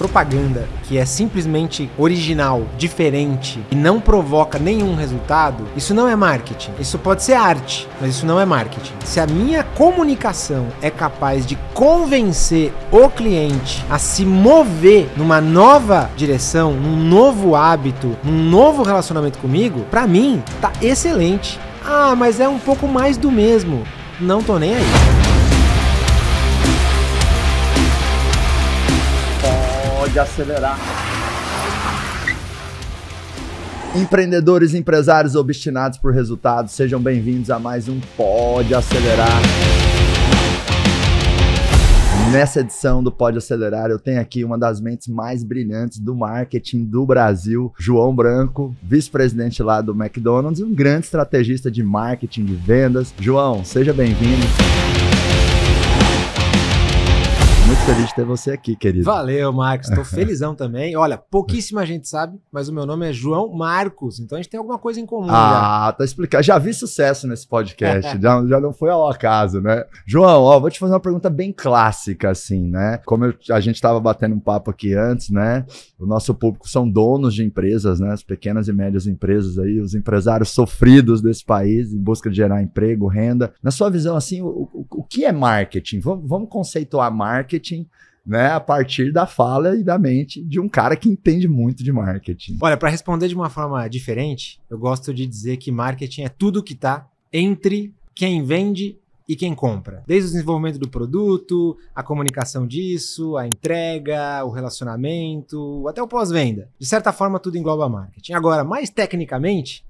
propaganda que é simplesmente original, diferente e não provoca nenhum resultado, isso não é marketing. Isso pode ser arte, mas isso não é marketing. Se a minha comunicação é capaz de convencer o cliente a se mover numa nova direção, num novo hábito, num novo relacionamento comigo, para mim tá excelente. Ah, mas é um pouco mais do mesmo. Não tô nem aí. pode acelerar. Empreendedores, empresários obstinados por resultados, sejam bem-vindos a mais um Pode Acelerar. Nessa edição do Pode Acelerar, eu tenho aqui uma das mentes mais brilhantes do marketing do Brasil, João Branco, vice-presidente lá do McDonald's e um grande estrategista de marketing de vendas. João, seja bem-vindo muito feliz de ter você aqui, querido. Valeu, Marcos. Estou felizão também. Olha, pouquíssima gente sabe, mas o meu nome é João Marcos. Então a gente tem alguma coisa em comum. Ah, já. tá explicado. Já vi sucesso nesse podcast. já, já não foi ao acaso, né? João, ó, vou te fazer uma pergunta bem clássica, assim, né? Como eu, a gente estava batendo um papo aqui antes, né? O nosso público são donos de empresas, né? As pequenas e médias empresas aí, os empresários sofridos desse país em busca de gerar emprego, renda. Na sua visão, assim, o, o, que é marketing? Vamos, vamos conceituar marketing né, a partir da fala e da mente de um cara que entende muito de marketing. Olha, para responder de uma forma diferente, eu gosto de dizer que marketing é tudo que está entre quem vende e quem compra. Desde o desenvolvimento do produto, a comunicação disso, a entrega, o relacionamento, até o pós-venda. De certa forma, tudo engloba marketing. Agora, mais tecnicamente,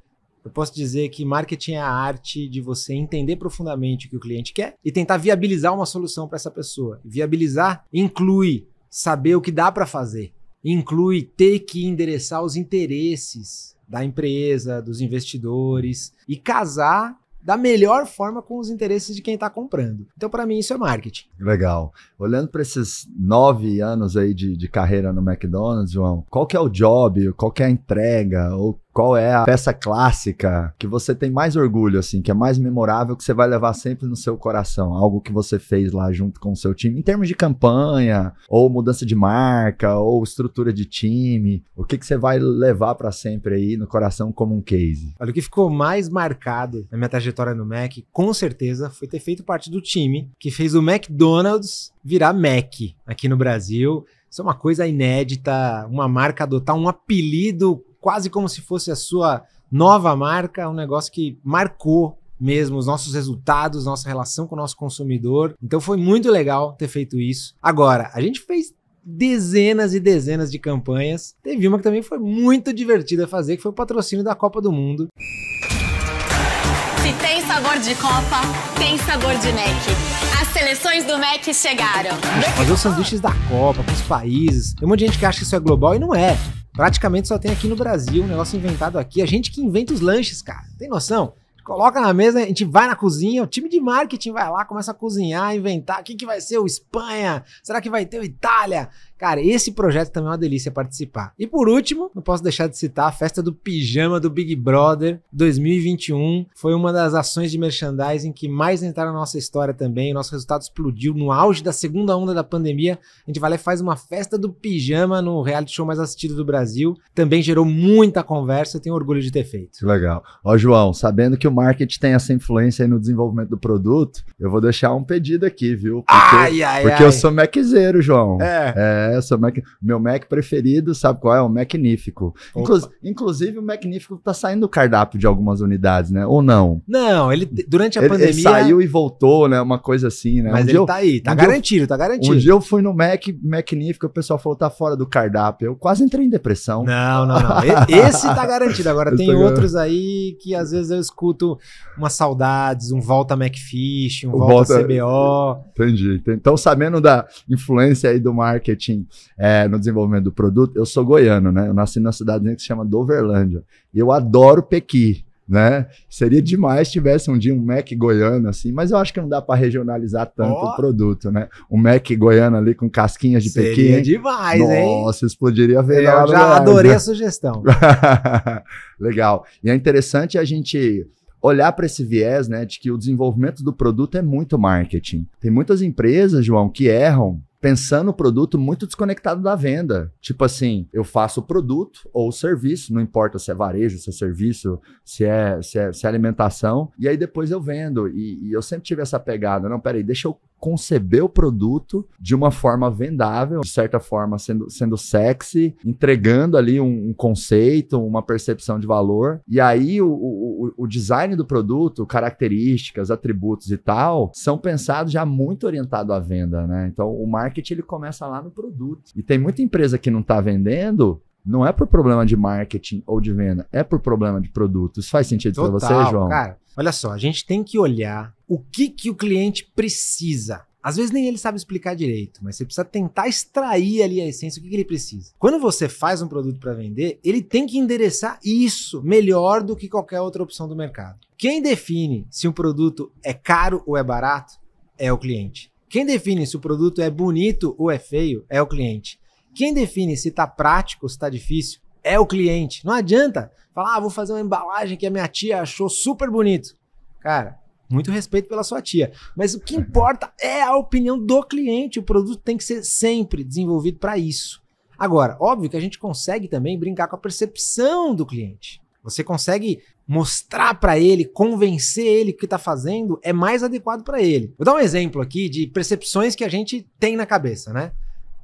eu posso dizer que marketing é a arte de você entender profundamente o que o cliente quer e tentar viabilizar uma solução para essa pessoa. Viabilizar inclui saber o que dá para fazer, inclui ter que endereçar os interesses da empresa, dos investidores e casar da melhor forma com os interesses de quem está comprando. Então, para mim, isso é marketing. Legal. Olhando para esses nove anos aí de, de carreira no McDonald's, João, qual que é o job, qual que é a entrega ou qual é a peça clássica que você tem mais orgulho, assim, que é mais memorável, que você vai levar sempre no seu coração? Algo que você fez lá junto com o seu time, em termos de campanha, ou mudança de marca, ou estrutura de time. O que, que você vai levar para sempre aí no coração como um case? Olha, o que ficou mais marcado na minha trajetória no Mac, com certeza, foi ter feito parte do time que fez o McDonald's virar Mac aqui no Brasil. Isso é uma coisa inédita, uma marca adotar um apelido quase como se fosse a sua nova marca, um negócio que marcou mesmo os nossos resultados, nossa relação com o nosso consumidor. Então foi muito legal ter feito isso. Agora, a gente fez dezenas e dezenas de campanhas. Teve uma que também foi muito divertida fazer, que foi o patrocínio da Copa do Mundo. Se tem sabor de Copa, tem sabor de Mac. As seleções do MEC chegaram. Fazer os sanduíches da Copa, com os países. Tem um monte de gente que acha que isso é global e não é. Praticamente só tem aqui no Brasil, um negócio inventado aqui. A gente que inventa os lanches, cara. Tem noção? coloca na mesa, a gente vai na cozinha, o time de marketing vai lá, começa a cozinhar, inventar, o que, que vai ser o Espanha? Será que vai ter o Itália? Cara, esse projeto também é uma delícia participar. E por último, não posso deixar de citar a festa do pijama do Big Brother 2021. Foi uma das ações de merchandising que mais entraram na nossa história também. O nosso resultado explodiu no auge da segunda onda da pandemia. A gente vai lá e faz uma festa do pijama no reality show mais assistido do Brasil. Também gerou muita conversa. Eu tenho orgulho de ter feito. Legal. Ó, João, sabendo que o marketing tem essa influência aí no desenvolvimento do produto, eu vou deixar um pedido aqui, viu? Porque, ai, ai, porque ai. eu sou maquezeiro, João. É. é essa. Mac... Meu Mac preferido, sabe qual é? O Magnífico. Inclu... Inclusive, o Magnífico tá saindo do cardápio de algumas unidades, né? Ou não? Não, ele durante a ele, pandemia. Ele saiu e voltou, né? Uma coisa assim, né? Mas um ele eu... tá aí, tá um garantido, eu... tá garantido. Um dia eu fui no Mac, Magnífico, o pessoal falou, tá fora do cardápio. Eu quase entrei em depressão. Não, não, não. Esse tá garantido. Agora, tem outros aí que às vezes eu escuto umas saudades, um volta Macfish, um volta, volta CBO. Entendi. Então, sabendo da influência aí do marketing Assim, é, no desenvolvimento do produto. Eu sou goiano, né? Eu nasci numa cidade que se chama Doverlândia. Eu adoro Pequi. Né? Seria demais se tivesse um dia um Mac goiano assim, mas eu acho que não dá para regionalizar tanto oh. o produto, né? Um Mac goiano ali com casquinhas de Pequim, Seria demais, Nossa, hein? Nossa, explodiria a venda Eu já adorei né? a sugestão. Legal. E é interessante a gente olhar para esse viés, né, de que o desenvolvimento do produto é muito marketing. Tem muitas empresas, João, que erram pensando o produto muito desconectado da venda. Tipo assim, eu faço o produto ou o serviço, não importa se é varejo, se é serviço, se é, se é, se é alimentação, e aí depois eu vendo. E, e eu sempre tive essa pegada, não, peraí, deixa eu conceber o produto de uma forma vendável, de certa forma sendo, sendo sexy, entregando ali um, um conceito, uma percepção de valor. E aí o, o, o, design do produto, características, atributos e tal, são pensados já muito orientado à venda, né? Então o marketing ele começa lá no produto. E tem muita empresa que não está vendendo não é por problema de marketing ou de venda, é por problema de produtos. Faz sentido para você, João? Cara, olha só, a gente tem que olhar o que, que o cliente precisa. Às vezes nem ele sabe explicar direito, mas você precisa tentar extrair ali a essência, o que, que ele precisa. Quando você faz um produto para vender, ele tem que endereçar isso melhor do que qualquer outra opção do mercado. Quem define se um produto é caro ou é barato é o cliente. Quem define se o produto é bonito ou é feio é o cliente. Quem define se está prático ou se está difícil é o cliente. Não adianta falar, ah, vou fazer uma embalagem que a minha tia achou super bonito. Cara, muito respeito pela sua tia. Mas o que uhum. importa é a opinião do cliente. O produto tem que ser sempre desenvolvido para isso. Agora, óbvio que a gente consegue também brincar com a percepção do cliente. Você consegue mostrar para ele, convencer ele que o que está fazendo é mais adequado para ele. Vou dar um exemplo aqui de percepções que a gente tem na cabeça, né?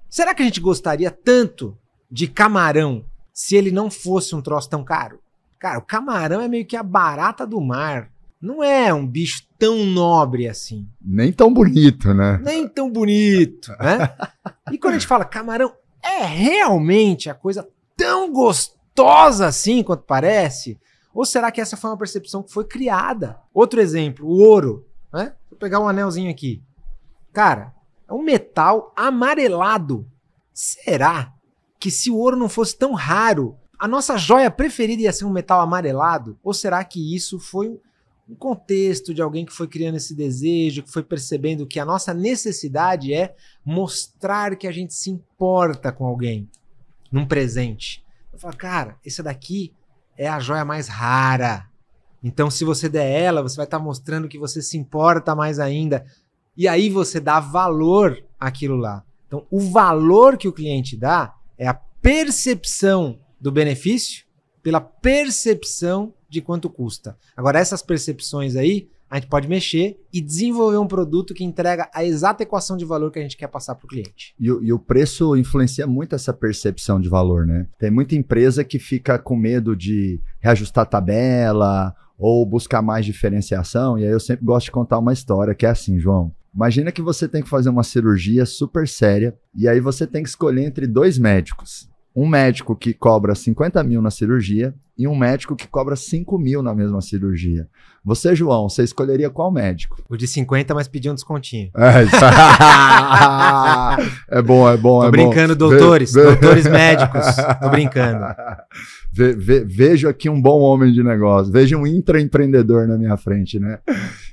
Será que a gente gostaria tanto de camarão se ele não fosse um troço tão caro? Cara, o camarão é meio que a barata do mar. Não é um bicho tão nobre assim. Nem tão bonito, né? Nem tão bonito, né? e quando a gente fala camarão, é realmente a coisa tão gostosa assim quanto parece? Ou será que essa foi uma percepção que foi criada? Outro exemplo, o ouro, né? Vou pegar um anelzinho aqui. Cara, é um metal amarelado. Será que se o ouro não fosse tão raro, a nossa joia preferida ia ser um metal amarelado? Ou será que isso foi um contexto de alguém que foi criando esse desejo, que foi percebendo que a nossa necessidade é mostrar que a gente se importa com alguém num presente? Eu falo, cara, esse daqui é a joia mais rara. Então, se você der ela, você vai estar tá mostrando que você se importa mais ainda. E aí você dá valor àquilo lá. Então, o valor que o cliente dá é a percepção do benefício pela percepção de quanto custa. Agora, essas percepções aí, a gente pode mexer e desenvolver um produto que entrega a exata equação de valor que a gente quer passar para o cliente. E, e, o preço influencia muito essa percepção de valor, né? Tem muita empresa que fica com medo de reajustar a tabela ou buscar mais diferenciação. E aí eu sempre gosto de contar uma história que é assim, João. Imagina que você tem que fazer uma cirurgia super séria e aí você tem que escolher entre dois médicos. Um médico que cobra 50 mil na cirurgia e um médico que cobra 5 mil na mesma cirurgia. Você, João, você escolheria qual médico? O de 50, mas pediu um descontinho. É, isso... é bom, é bom, Tô é brincando, doutores, doutores médicos. Tô brincando. Ve, ve, vejo aqui um bom homem de negócio, vejo um intraempreendedor na minha frente, né?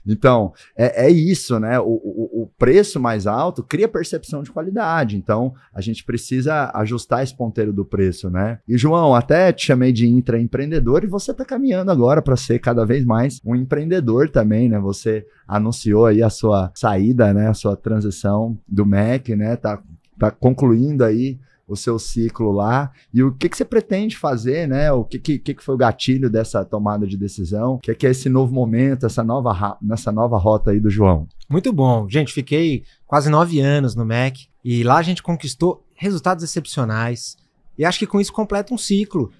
Então, é, é isso, né? O, o, o, preço mais alto cria percepção de qualidade. Então, a gente precisa ajustar esse ponteiro do preço, né? E, João, até te chamei de intraempreendedor e você está caminhando agora para ser cada vez mais um empreendedor também, né? Você anunciou aí a sua saída, né? A sua transição do MEC, né? Tá, tá concluindo aí o seu ciclo lá e o que, que você pretende fazer, né? O que, que, que foi o gatilho dessa tomada de decisão? O que, que é esse novo momento, essa nova, nessa nova rota aí do João? Muito bom. Gente, fiquei quase nove anos no MEC e lá a gente conquistou resultados excepcionais. E acho que com isso completa um ciclo.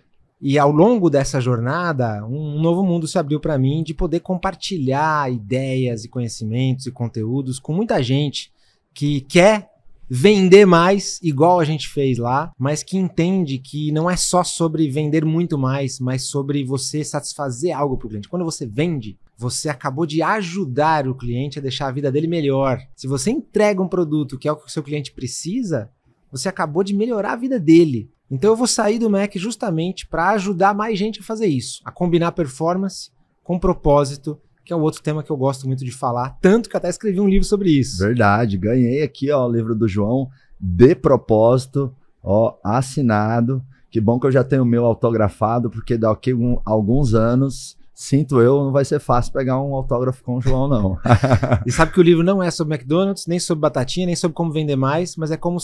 E ao longo dessa jornada, um novo mundo se abriu para mim de poder compartilhar ideias e conhecimentos e conteúdos com muita gente que quer vender mais, igual a gente fez lá, mas que entende que não é só sobre vender muito mais, mas sobre você satisfazer algo para o cliente. Quando você vende, você acabou de ajudar o cliente a deixar a vida dele melhor. Se você entrega um produto que é o que o seu cliente precisa, você acabou de melhorar a vida dele. Então eu vou sair do Mac justamente para ajudar mais gente a fazer isso, a combinar performance com propósito que é o outro tema que eu gosto muito de falar, tanto que até escrevi um livro sobre isso. Verdade, ganhei aqui ó, o livro do João, de propósito, ó, assinado. Que bom que eu já tenho o meu autografado, porque daqui um, alguns anos, sinto eu, não vai ser fácil pegar um autógrafo com o João, não. e sabe que o livro não é sobre McDonald's, nem sobre batatinha, nem sobre como vender mais, mas é como,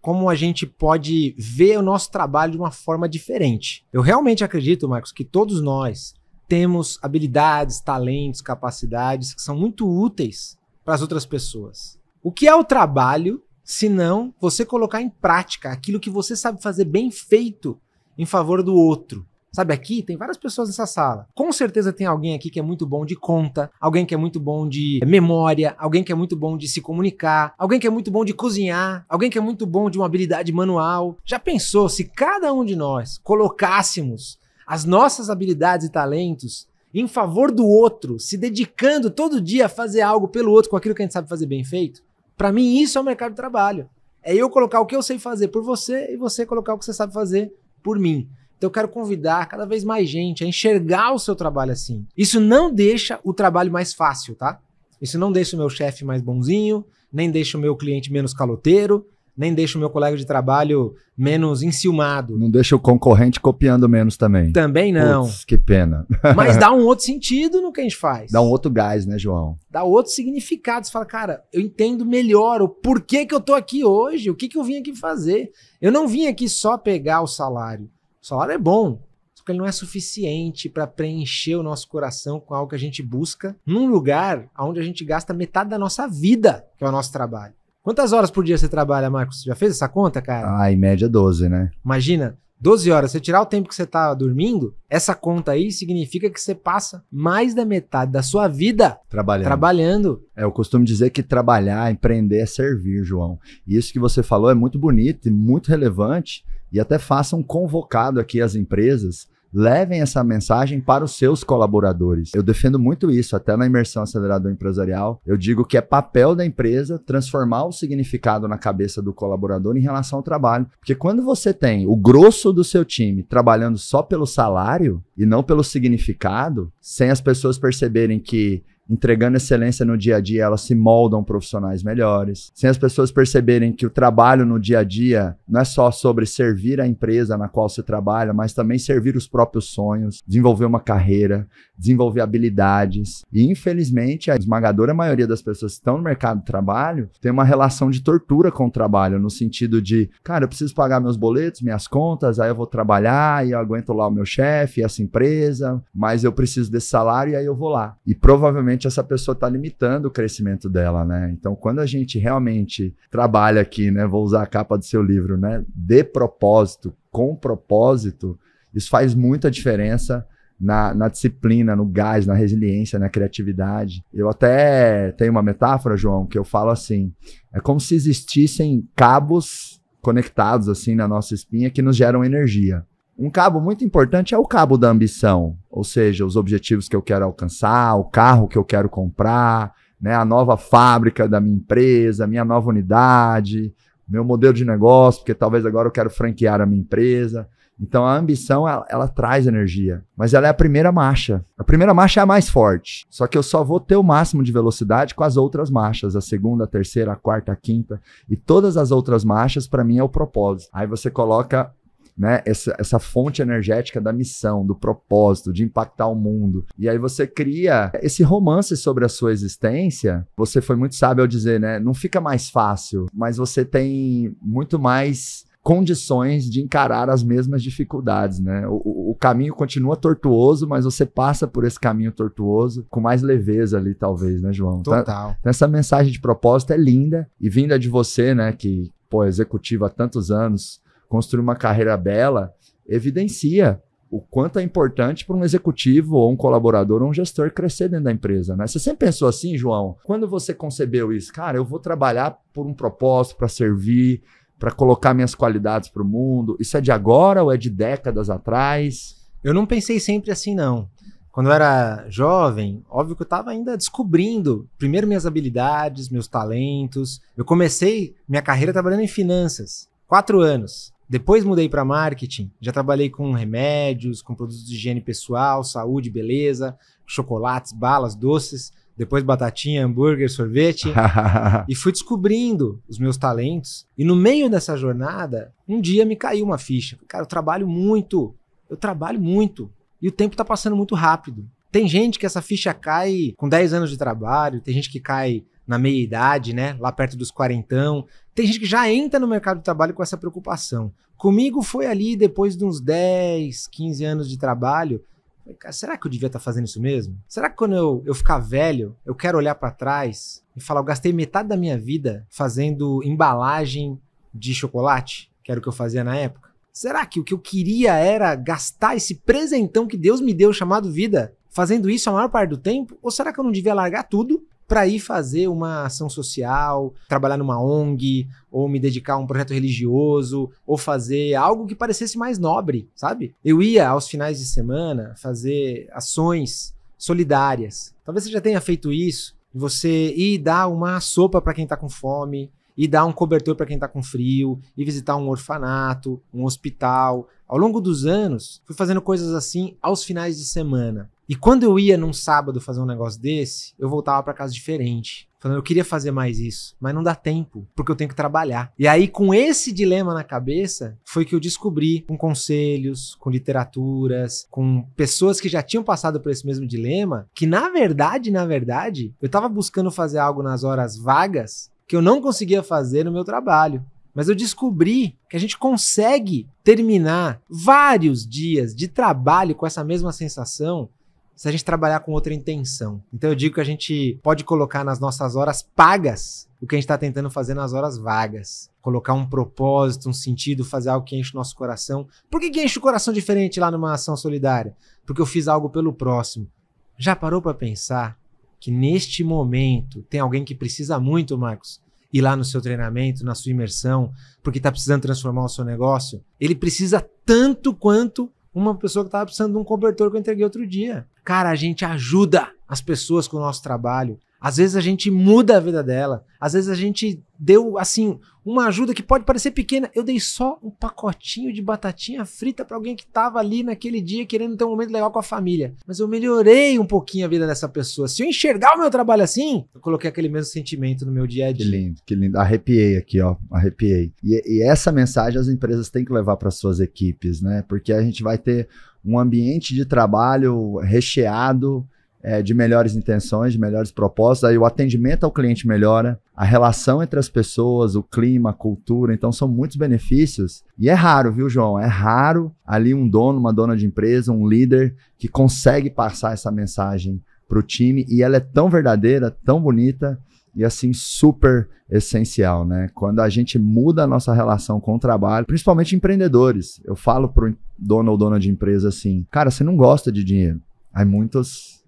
como a gente pode ver o nosso trabalho de uma forma diferente. Eu realmente acredito, Marcos, que todos nós, temos habilidades, talentos, capacidades que são muito úteis para as outras pessoas. O que é o trabalho se não você colocar em prática aquilo que você sabe fazer bem feito em favor do outro? Sabe, aqui tem várias pessoas nessa sala. Com certeza tem alguém aqui que é muito bom de conta, alguém que é muito bom de memória, alguém que é muito bom de se comunicar, alguém que é muito bom de cozinhar, alguém que é muito bom de uma habilidade manual. Já pensou se cada um de nós colocássemos as nossas habilidades e talentos em favor do outro, se dedicando todo dia a fazer algo pelo outro com aquilo que a gente sabe fazer bem feito, para mim isso é o mercado de trabalho. É eu colocar o que eu sei fazer por você e você colocar o que você sabe fazer por mim. Então eu quero convidar cada vez mais gente a enxergar o seu trabalho assim. Isso não deixa o trabalho mais fácil, tá? Isso não deixa o meu chefe mais bonzinho, nem deixa o meu cliente menos caloteiro, nem deixa o meu colega de trabalho menos enciumado. Não deixa o concorrente copiando menos também. Também não. Puts, que pena. Mas dá um outro sentido no que a gente faz. Dá um outro gás, né, João? Dá outro significado. Você fala, cara, eu entendo melhor o porquê que eu tô aqui hoje, o que, que eu vim aqui fazer. Eu não vim aqui só pegar o salário. O salário é bom, só que ele não é suficiente para preencher o nosso coração com algo que a gente busca num lugar onde a gente gasta metade da nossa vida, que é o nosso trabalho. Quantas horas por dia você trabalha, Marcos? Já fez essa conta, cara? Ah, em média 12, né? Imagina, 12 horas. Você tirar o tempo que você tá dormindo, essa conta aí significa que você passa mais da metade da sua vida trabalhando. trabalhando. É, eu costumo dizer que trabalhar, empreender é servir, João. E isso que você falou é muito bonito e muito relevante. E até faça um convocado aqui às empresas levem essa mensagem para os seus colaboradores. Eu defendo muito isso, até na imersão acelerador empresarial. Eu digo que é papel da empresa transformar o significado na cabeça do colaborador em relação ao trabalho. Porque quando você tem o grosso do seu time trabalhando só pelo salário e não pelo significado, sem as pessoas perceberem que entregando excelência no dia a dia, elas se moldam profissionais melhores. Sem as pessoas perceberem que o trabalho no dia a dia não é só sobre servir a empresa na qual você trabalha, mas também servir os próprios sonhos, desenvolver uma carreira, desenvolver habilidades. E infelizmente, a esmagadora maioria das pessoas que estão no mercado de trabalho tem uma relação de tortura com o trabalho, no sentido de, cara, eu preciso pagar meus boletos, minhas contas, aí eu vou trabalhar e eu aguento lá o meu chefe, essa empresa, mas eu preciso desse salário e aí eu vou lá. E provavelmente essa pessoa está limitando o crescimento dela, né? Então, quando a gente realmente trabalha aqui, né, vou usar a capa do seu livro, né, de propósito, com propósito, isso faz muita diferença na, na, disciplina, no gás, na resiliência, na criatividade. Eu até tenho uma metáfora, João, que eu falo assim: é como se existissem cabos conectados assim na nossa espinha que nos geram energia. Um cabo muito importante é o cabo da ambição, ou seja, os objetivos que eu quero alcançar, o carro que eu quero comprar, né, a nova fábrica da minha empresa, minha nova unidade, meu modelo de negócio, porque talvez agora eu quero franquear a minha empresa. Então a ambição ela, ela, traz energia, mas ela é a primeira marcha. A primeira marcha é a mais forte. Só que eu só vou ter o máximo de velocidade com as outras marchas, a segunda, a terceira, a quarta, a quinta e todas as outras marchas para mim é o propósito. Aí você coloca né, essa, essa fonte energética da missão, do propósito, de impactar o mundo. E aí você cria esse romance sobre a sua existência. Você foi muito sábio ao dizer, né? Não fica mais fácil, mas você tem muito mais condições de encarar as mesmas dificuldades, né? O, o, caminho continua tortuoso, mas você passa por esse caminho tortuoso com mais leveza ali, talvez, né, João? Tá- Total. então essa mensagem de propósito é linda e vinda de você, né, que, pô, executiva há tantos anos, construiu uma carreira bela, evidencia o quanto é importante para um executivo ou um colaborador ou um gestor crescer dentro da empresa, né? Você sempre pensou assim, João? Quando você concebeu isso, cara, eu vou trabalhar por um propósito, para servir, para colocar minhas qualidades para o mundo? Isso é de agora ou é de décadas atrás? Eu não pensei sempre assim, não. Quando eu era jovem, óbvio que eu estava ainda descobrindo, primeiro, minhas habilidades, meus talentos. Eu comecei minha carreira trabalhando em finanças, quatro anos. Depois mudei para marketing, já trabalhei com remédios, com produtos de higiene pessoal, saúde, beleza, chocolates, balas, doces depois batatinha, hambúrguer, sorvete. e fui descobrindo os meus talentos. E no meio dessa jornada, um dia me caiu uma ficha. Cara, eu trabalho muito. Eu trabalho muito. E o tempo tá passando muito rápido. Tem gente que essa ficha cai com 10 anos de trabalho, tem gente que cai na meia idade, né? Lá perto dos quarentão. Tem gente que já entra no mercado de trabalho com essa preocupação. Comigo foi ali depois de uns 10, 15 anos de trabalho, Cara, será que eu devia estar tá fazendo isso mesmo? Será que quando eu, eu ficar velho, eu quero olhar para trás e falar, eu gastei metade da minha vida fazendo embalagem de chocolate, que era o que eu fazia na época? Será que o que eu queria era gastar esse presentão que Deus me deu chamado vida fazendo isso a maior parte do tempo? Ou será que eu não devia largar tudo para ir fazer uma ação social, trabalhar numa ONG, ou me dedicar a um projeto religioso, ou fazer algo que parecesse mais nobre, sabe? Eu ia aos finais de semana fazer ações solidárias. Talvez você já tenha feito isso, você ir dar uma sopa para quem está com fome, e dar um cobertor para quem está com frio, e visitar um orfanato, um hospital. Ao longo dos anos, fui fazendo coisas assim aos finais de semana. E quando eu ia num sábado fazer um negócio desse, eu voltava para casa diferente. Falando, eu queria fazer mais isso, mas não dá tempo, porque eu tenho que trabalhar. E aí, com esse dilema na cabeça, foi que eu descobri com conselhos, com literaturas, com pessoas que já tinham passado por esse mesmo dilema, que na verdade, na verdade, eu estava buscando fazer algo nas horas vagas que eu não conseguia fazer no meu trabalho. Mas eu descobri que a gente consegue terminar vários dias de trabalho com essa mesma sensação se a gente trabalhar com outra intenção. Então eu digo que a gente pode colocar nas nossas horas pagas o que a gente está tentando fazer nas horas vagas. Colocar um propósito, um sentido, fazer algo que enche o nosso coração. Por que, que enche o coração diferente lá numa ação solidária? Porque eu fiz algo pelo próximo. Já parou para pensar que neste momento tem alguém que precisa muito, Marcos, ir lá no seu treinamento, na sua imersão, porque está precisando transformar o seu negócio? Ele precisa tanto quanto uma pessoa que estava precisando de um cobertor que eu entreguei outro dia. Cara, a gente ajuda as pessoas com o nosso trabalho. Às vezes a gente muda a vida dela. Às vezes a gente deu, assim, uma ajuda que pode parecer pequena. Eu dei só um pacotinho de batatinha frita para alguém que estava ali naquele dia querendo ter um momento legal com a família. Mas eu melhorei um pouquinho a vida dessa pessoa. Se eu enxergar o meu trabalho assim, eu coloquei aquele mesmo sentimento no meu dia a dia. Que lindo, que lindo. Arrepiei aqui, ó. Arrepiei. E, e essa mensagem as empresas têm que levar para suas equipes, né? Porque a gente vai ter um ambiente de trabalho recheado é, de melhores intenções, de melhores propostas, aí o atendimento ao cliente melhora, a relação entre as pessoas, o clima, a cultura, então são muitos benefícios. E é raro, viu, João? É raro ali um dono, uma dona de empresa, um líder que consegue passar essa mensagem para o time e ela é tão verdadeira, tão bonita e assim super essencial, né? Quando a gente muda a nossa relação com o trabalho, principalmente empreendedores. Eu falo pro dono ou dona de empresa assim: "Cara, você não gosta de dinheiro". Aí muitos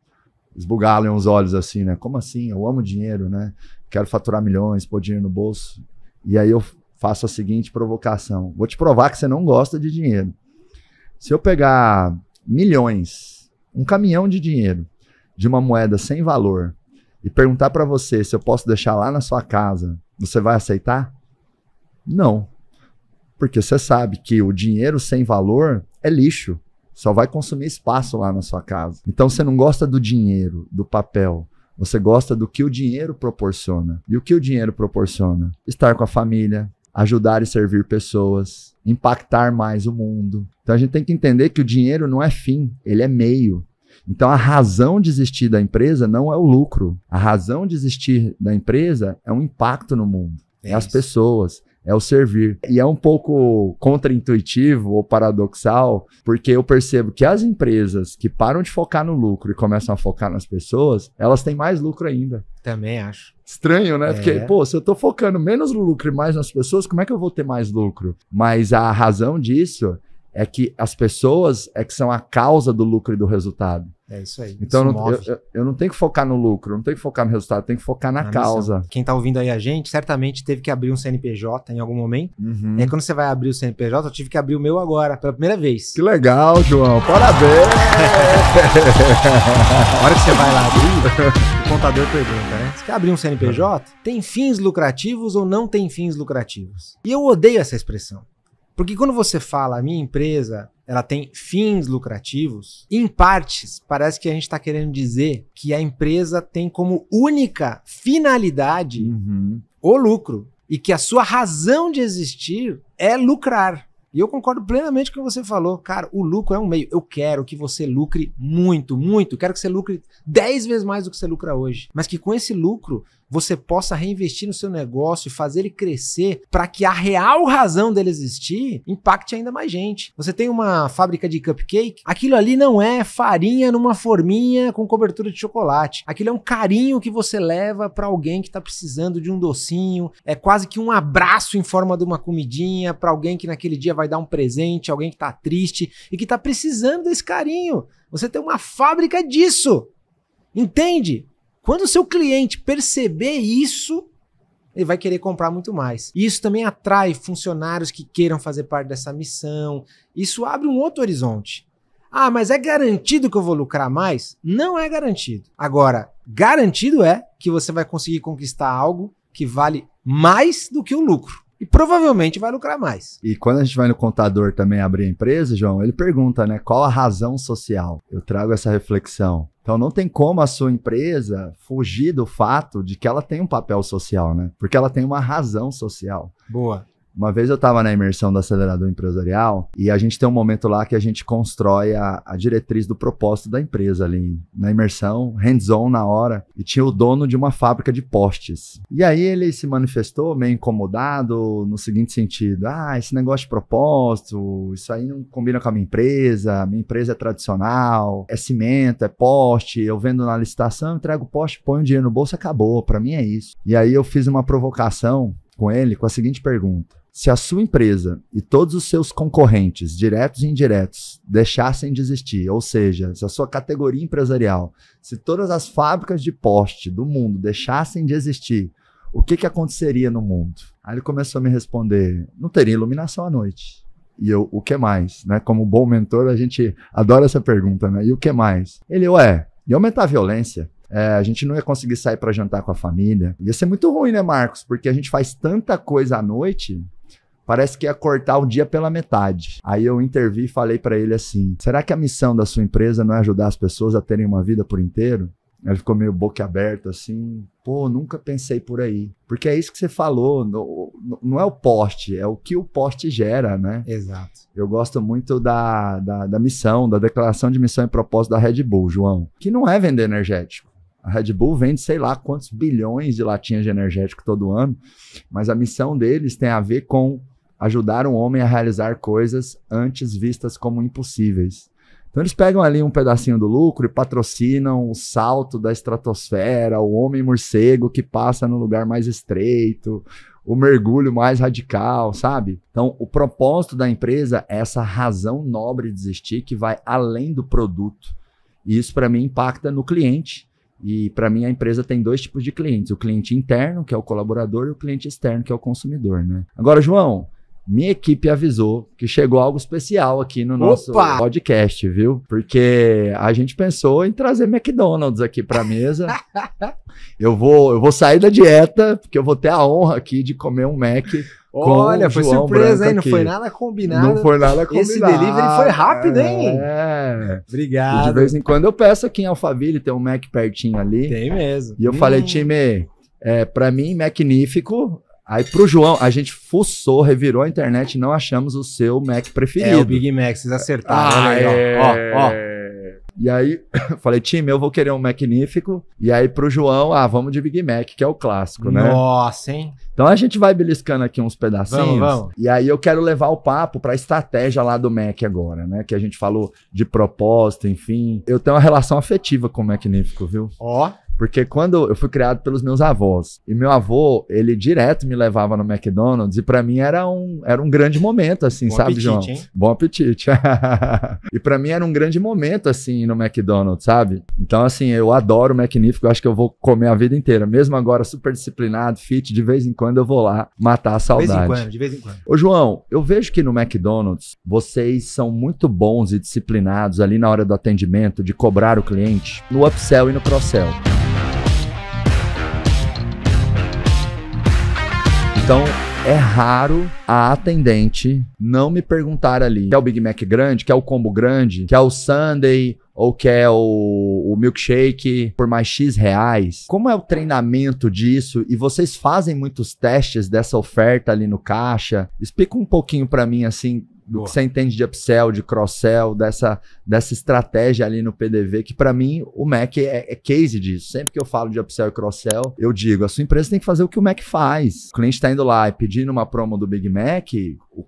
esbugalham os olhos assim, né? Como assim? Eu amo dinheiro, né? Quero faturar milhões, pôr dinheiro no bolso. E aí eu faço a seguinte provocação: vou te provar que você não gosta de dinheiro. Se eu pegar milhões, um caminhão de dinheiro de uma moeda sem valor e perguntar para você se eu posso deixar lá na sua casa, você vai aceitar? Não. Porque você sabe que o dinheiro sem valor é lixo. Só vai consumir espaço lá na sua casa. Então você não gosta do dinheiro, do papel. Você gosta do que o dinheiro proporciona. E o que o dinheiro proporciona? Estar com a família, ajudar e servir pessoas, impactar mais o mundo. Então a gente tem que entender que o dinheiro não é fim, ele é meio. Então, a razão de existir da empresa não é o lucro. A razão de existir da empresa é um impacto no mundo, é, é as pessoas, é o servir. E é um pouco contraintuitivo ou paradoxal, porque eu percebo que as empresas que param de focar no lucro e começam a focar nas pessoas, elas têm mais lucro ainda. Também acho. Estranho, né? É. Porque, pô, se eu tô focando menos no lucro e mais nas pessoas, como é que eu vou ter mais lucro? Mas a razão disso é que as pessoas é que são a causa do lucro e do resultado. É isso aí. Então isso eu, eu, eu, não tenho que focar no lucro, não tenho que focar no resultado, tenho que focar na, ah, na causa. Missão. Quem está ouvindo aí a gente, certamente teve que abrir um CNPJ em algum momento. Uhum. E é, aí, quando você vai abrir o CNPJ, eu tive que abrir o meu agora, pela primeira vez. Que legal, João. Parabéns! a hora que você vai lá abrir, o contador pergunta, né? Você quer abrir um CNPJ? Tem fins lucrativos ou não tem fins lucrativos? E eu odeio essa expressão. Porque quando você fala, a minha empresa, ela tem fins lucrativos, em partes, parece que a gente está querendo dizer que a empresa tem como única finalidade uhum. o lucro. E que a sua razão de existir é lucrar. E eu concordo plenamente com o que você falou. Cara, o lucro é um meio. Eu quero que você lucre muito, muito. Quero que você lucre 10 vezes mais do que você lucra hoje. Mas que com esse lucro você possa reinvestir no seu negócio, fazer ele crescer, para que a real razão dele existir impacte ainda mais gente. Você tem uma fábrica de cupcake, aquilo ali não é farinha numa forminha com cobertura de chocolate. Aquilo é um carinho que você leva para alguém que está precisando de um docinho, é quase que um abraço em forma de uma comidinha para alguém que naquele dia vai dar um presente, alguém que está triste e que está precisando desse carinho. Você tem uma fábrica disso. Entende? Quando o seu cliente perceber isso, ele vai querer comprar muito mais. isso também atrai funcionários que queiram fazer parte dessa missão. Isso abre um outro horizonte. Ah, mas é garantido que eu vou lucrar mais? Não é garantido. Agora, garantido é que você vai conseguir conquistar algo que vale mais do que o lucro. E provavelmente vai lucrar mais. E quando a gente vai no contador também abrir a empresa, João, ele pergunta, né? Qual a razão social? Eu trago essa reflexão. Então não tem como a sua empresa fugir do fato de que ela tem um papel social, né? Porque ela tem uma razão social. Boa. Uma vez eu estava na imersão do acelerador empresarial e a gente tem um momento lá que a gente constrói a, a diretriz do propósito da empresa ali. Na imersão, hands-on na hora, e tinha o dono de uma fábrica de postes. E aí ele se manifestou meio incomodado no seguinte sentido: ah, esse negócio de propósito, isso aí não combina com a minha empresa, minha empresa é tradicional, é cimento, é poste, eu vendo na licitação, entrego poste, ponho dinheiro no bolso, acabou, para mim é isso. E aí eu fiz uma provocação com ele com a seguinte pergunta. Se a sua empresa e todos os seus concorrentes, diretos e indiretos, deixassem de existir, ou seja, se a sua categoria empresarial, se todas as fábricas de poste do mundo deixassem de existir, o que, que aconteceria no mundo? Aí ele começou a me responder: não teria iluminação à noite. E eu, o que mais? Né? Como bom mentor, a gente adora essa pergunta, né? E o que mais? Ele, ué, e aumentar a violência? É, a gente não ia conseguir sair para jantar com a família. Ia ser muito ruim, né, Marcos? Porque a gente faz tanta coisa à noite Parece que ia cortar o dia pela metade. Aí eu intervi e falei para ele assim: será que a missão da sua empresa não é ajudar as pessoas a terem uma vida por inteiro? Ele ficou meio boquiaberto assim, pô, nunca pensei por aí. Porque é isso que você falou, no, no, não é o poste, é o que o poste gera, né? Exato. Eu gosto muito da, da, da missão, da declaração de missão e propósito da Red Bull, João, que não é vender energético. A Red Bull vende sei lá quantos bilhões de latinhas de energético todo ano, mas a missão deles tem a ver com ajudar um homem a realizar coisas antes vistas como impossíveis. Então eles pegam ali um pedacinho do lucro e patrocinam o salto da estratosfera, o homem morcego que passa no lugar mais estreito, o mergulho mais radical, sabe? Então o propósito da empresa é essa razão nobre de existir que vai além do produto. E isso para mim impacta no cliente. E para mim a empresa tem dois tipos de clientes, o cliente interno, que é o colaborador, e o cliente externo, que é o consumidor, né? Agora, João, minha equipe avisou que chegou algo especial aqui no Opa! nosso podcast, viu? Porque a gente pensou em trazer McDonald's aqui para mesa. eu vou, eu vou sair da dieta, porque eu vou ter a honra aqui de comer um Mac. Olha, foi João surpresa, hein? Não foi nada combinado. Não foi nada combinado. Esse delivery foi rápido, hein? É. Obrigado. E de vez em quando eu peço aqui em Alphaville, tem um Mac pertinho ali. Tem mesmo. E eu hum. falei, time, é, para mim, magnífico Aí pro João, a gente fuçou, revirou a internet e não achamos o seu Mac preferido. É o Big Mac, vocês acertaram. Ah, aí, é... ó, ó, E aí, falei, time, eu vou querer um Magnífico. E aí, pro João, ah, vamos de Big Mac, que é o clássico, né? Nossa, hein? Então a gente vai beliscando aqui uns pedacinhos. Vamos, vamos. E aí eu quero levar o papo pra estratégia lá do Mac agora, né? Que a gente falou de proposta, enfim. Eu tenho uma relação afetiva com o Magnífico, viu? Ó. Oh. Porque quando eu fui criado pelos meus avós, e meu avô, ele direto me levava no McDonald's, e para mim era um, era um grande momento, assim, Bom sabe, apetite, João? Hein? Bom apetite. e para mim era um grande momento, assim, no McDonald's, sabe? Então, assim, eu adoro o Magnífico, eu acho que eu vou comer a vida inteira. Mesmo agora super disciplinado, fit, de vez em quando eu vou lá matar a saudade. De vez em quando, de vez em quando. Ô, João, eu vejo que no McDonald's vocês são muito bons e disciplinados ali na hora do atendimento, de cobrar o cliente, no upsell e no cross-sell. Então, é raro a atendente não me perguntar ali, quer é o Big Mac grande, quer é o combo grande, quer é o Sunday ou quer o, o milkshake por mais X reais. Como é o treinamento disso e vocês fazem muitos testes dessa oferta ali no caixa? Explica um pouquinho para mim assim, do Boa. que você entende de upsell, de cross-sell, dessa, dessa estratégia ali no PDV, que para mim o Mac é, é, case disso. Sempre que eu falo de upsell e cross-sell, eu digo, a sua empresa tem que fazer o que o Mac faz. O cliente está indo lá e pedindo uma promo do Big Mac,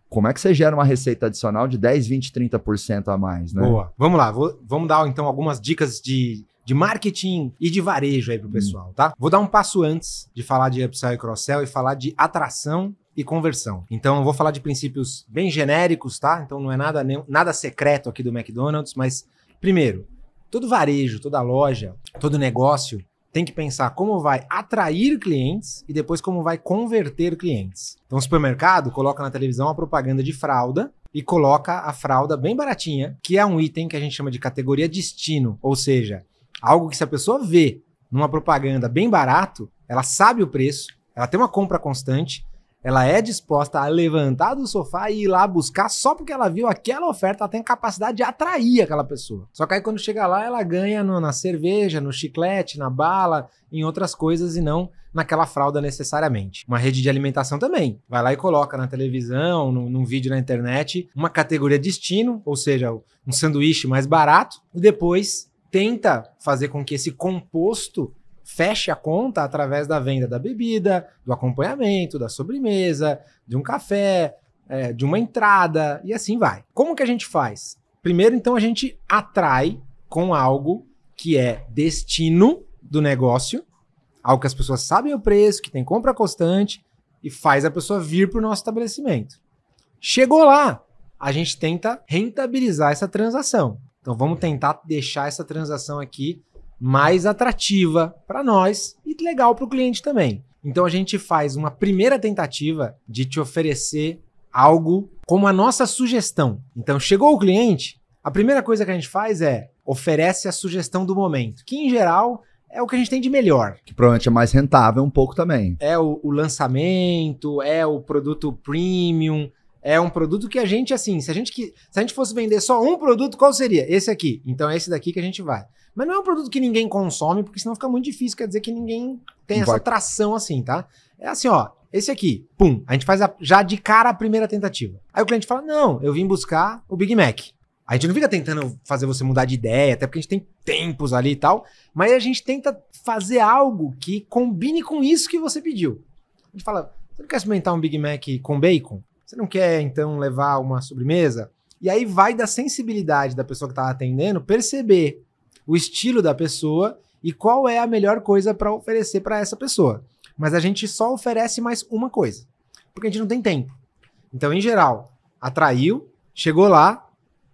como é que você gera uma receita adicional de 10, 20, 30% a mais, né? Boa. Vamos lá, vou, vamos dar então algumas dicas de de marketing e de varejo aí pro hum. pessoal, hum. tá? Vou dar um passo antes de falar de upsell e cross-sell e falar de atração e conversão. Então eu vou falar de princípios bem genéricos, tá? Então não é nada, nada secreto aqui do McDonald's, mas primeiro, todo varejo, toda loja, todo negócio tem que pensar como vai atrair clientes e depois como vai converter clientes. Então, o supermercado coloca na televisão a propaganda de fralda e coloca a fralda bem baratinha, que é um item que a gente chama de categoria destino, ou seja, algo que se a pessoa vê numa propaganda bem barato, ela sabe o preço, ela tem uma compra constante ela é disposta a levantar do sofá e ir lá buscar só porque ela viu aquela oferta, ela tem capacidade de atrair aquela pessoa. Só que aí quando chega lá, ela ganha no, na cerveja, no chiclete, na bala, em outras coisas e não naquela fralda necessariamente. Uma rede de alimentação também. Vai lá e coloca na televisão, num vídeo na internet, uma categoria destino, ou seja, um sanduíche mais barato, e depois tenta fazer com que esse composto feche a conta através da venda da bebida, do acompanhamento, da sobremesa, de um café, é, de uma entrada e assim vai. Como que a gente faz? Primeiro, então, a gente atrai com algo que é destino do negócio, algo que as pessoas sabem o preço, que tem compra constante e faz a pessoa vir para o nosso estabelecimento. Chegou lá, a gente tenta rentabilizar essa transação. Então vamos tentar deixar essa transação aqui mais atrativa para nós e legal para o cliente também. Então a gente faz uma primeira tentativa de te oferecer algo como a nossa sugestão. Então chegou o cliente, a primeira coisa que a gente faz é oferece a sugestão do momento, que em geral é o que a gente tem de melhor. Que provavelmente é mais rentável um pouco também. É o, o, lançamento, é o produto premium, é um produto que a gente, assim, se a gente, que, se a gente fosse vender só um produto, qual seria? Esse aqui. Então é esse daqui que a gente vai. Mas não é um produto que ninguém consome, porque senão fica muito difícil, quer dizer que ninguém tem essa atração assim, tá? É assim, ó, esse aqui, pum, a gente faz a, já de cara a primeira tentativa. Aí o cliente fala: "Não, eu vim buscar o Big Mac". A gente não fica tentando fazer você mudar de ideia, até porque a gente tem tempos ali e tal, mas a gente tenta fazer algo que combine com isso que você pediu. A gente fala: "Você não quer experimentar um Big Mac com bacon? Você não quer então levar uma sobremesa?" E aí vai da sensibilidade da pessoa que está atendendo perceber o estilo da pessoa e qual é a melhor coisa para oferecer para essa pessoa. Mas a gente só oferece mais uma coisa, porque a gente não tem tempo. Então, em geral, atraiu, chegou lá,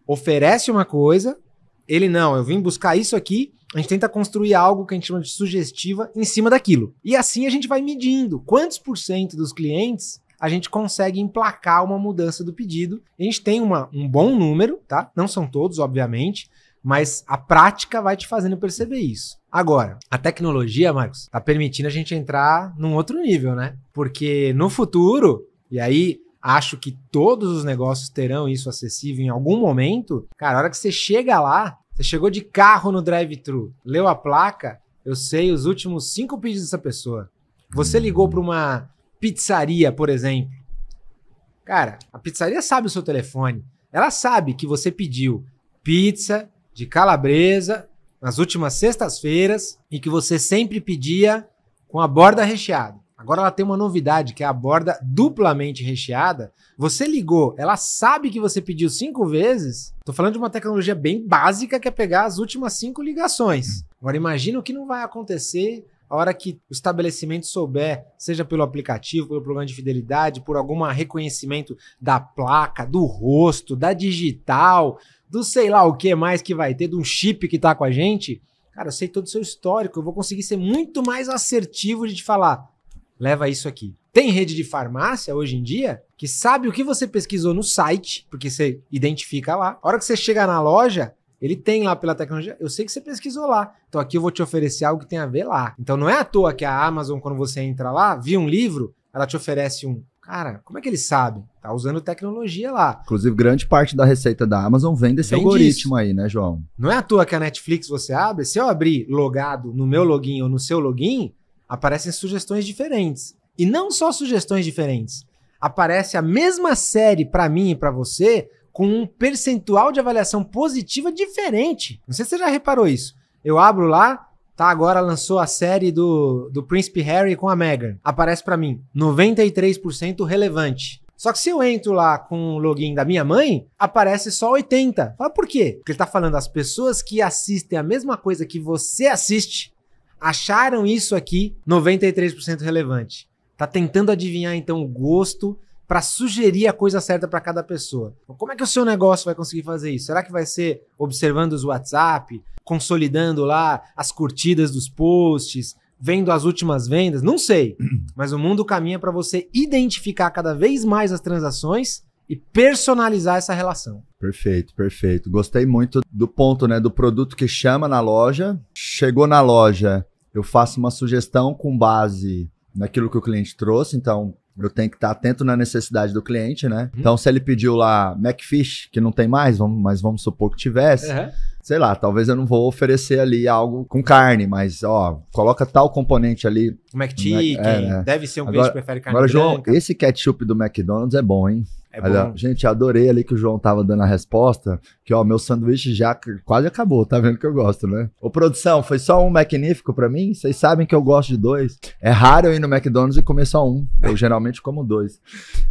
oferece uma coisa, ele não, eu vim buscar isso aqui, a gente tenta construir algo que a gente chama de sugestiva em cima daquilo. E assim a gente vai medindo quantos por cento dos clientes a gente consegue emplacar uma mudança do pedido. A gente tem uma, um bom número, tá? Não são todos, obviamente, mas a prática vai te fazendo perceber isso. Agora, a tecnologia, Marcos, está permitindo a gente entrar num outro nível, né? Porque no futuro, e aí acho que todos os negócios terão isso acessível em algum momento, cara, a hora que você chega lá, você chegou de carro no drive-thru, leu a placa, eu sei os últimos cinco pedidos dessa pessoa. Você hum. ligou para uma pizzaria, por exemplo. Cara, a pizzaria sabe o seu telefone. Ela sabe que você pediu pizza de calabresa nas últimas sextas-feiras e que você sempre pedia com a borda recheada. Agora ela tem uma novidade, que é a borda duplamente recheada. Você ligou, ela sabe que você pediu cinco vezes. Estou falando de uma tecnologia bem básica que é pegar as últimas cinco ligações. Agora imagina o que não vai acontecer a hora que o estabelecimento souber, seja pelo aplicativo, pelo programa de fidelidade, por algum reconhecimento da placa, do rosto, da digital, do sei lá o que mais que vai ter, de um chip que tá com a gente, cara, eu sei todo o seu histórico, eu vou conseguir ser muito mais assertivo de te falar, leva isso aqui. Tem rede de farmácia hoje em dia que sabe o que você pesquisou no site, porque você identifica lá. A hora que você chega na loja, ele tem lá pela tecnologia. Eu sei que você pesquisou lá. Então aqui eu vou te oferecer algo que tem a ver lá. Então não é à toa que a Amazon, quando você entra lá, viu um livro, ela te oferece um Cara, como é que eles sabem? Tá usando tecnologia lá. Inclusive, grande parte da receita da Amazon vem desse vem algoritmo disso. aí, né, João? Não é à toa que a Netflix você abre, se eu abrir logado no meu login ou no seu login, aparecem sugestões diferentes. E não só sugestões diferentes. Aparece a mesma série para mim e para você com um percentual de avaliação positiva diferente. Não sei se você já reparou isso. Eu abro lá, tá? Agora lançou a série do, do Príncipe Harry com a Meghan. Aparece para mim 93% relevante. Só que se eu entro lá com o login da minha mãe, aparece só 80. Fala por quê? Porque ele tá falando as pessoas que assistem a mesma coisa que você assiste acharam isso aqui 93% relevante. Tá tentando adivinhar então o gosto para sugerir a coisa certa para cada pessoa. Como é que o seu negócio vai conseguir fazer isso? Será que vai ser observando os WhatsApp, consolidando lá as curtidas dos posts, vendo as últimas vendas? Não sei. Mas o mundo caminha para você identificar cada vez mais as transações e personalizar essa relação. Perfeito, perfeito. Gostei muito do ponto, né, do produto que chama na loja. Chegou na loja, eu faço uma sugestão com base naquilo que o cliente trouxe, então eu tenho que estar atento na necessidade do cliente, né? Uhum. Então, se ele pediu lá Macfish, que não tem mais, vamos, mas vamos supor que tivesse. Uhum. Sei lá, talvez eu não vou oferecer ali algo com carne, mas ó, coloca tal componente ali. O McChicken, Mac, é, né? deve ser um agora, cliente que prefere carne. Agora, João, esse ketchup do McDonald's é bom, hein? É Olha, gente, adorei ali que o João tava dando a resposta, que ó, meu sanduíche já quase acabou, tá vendo que eu gosto, né? Ô, produção, foi só um magnífico para mim? Vocês sabem que eu gosto de dois. É raro eu ir no McDonald's e comer só um. Eu geralmente como dois.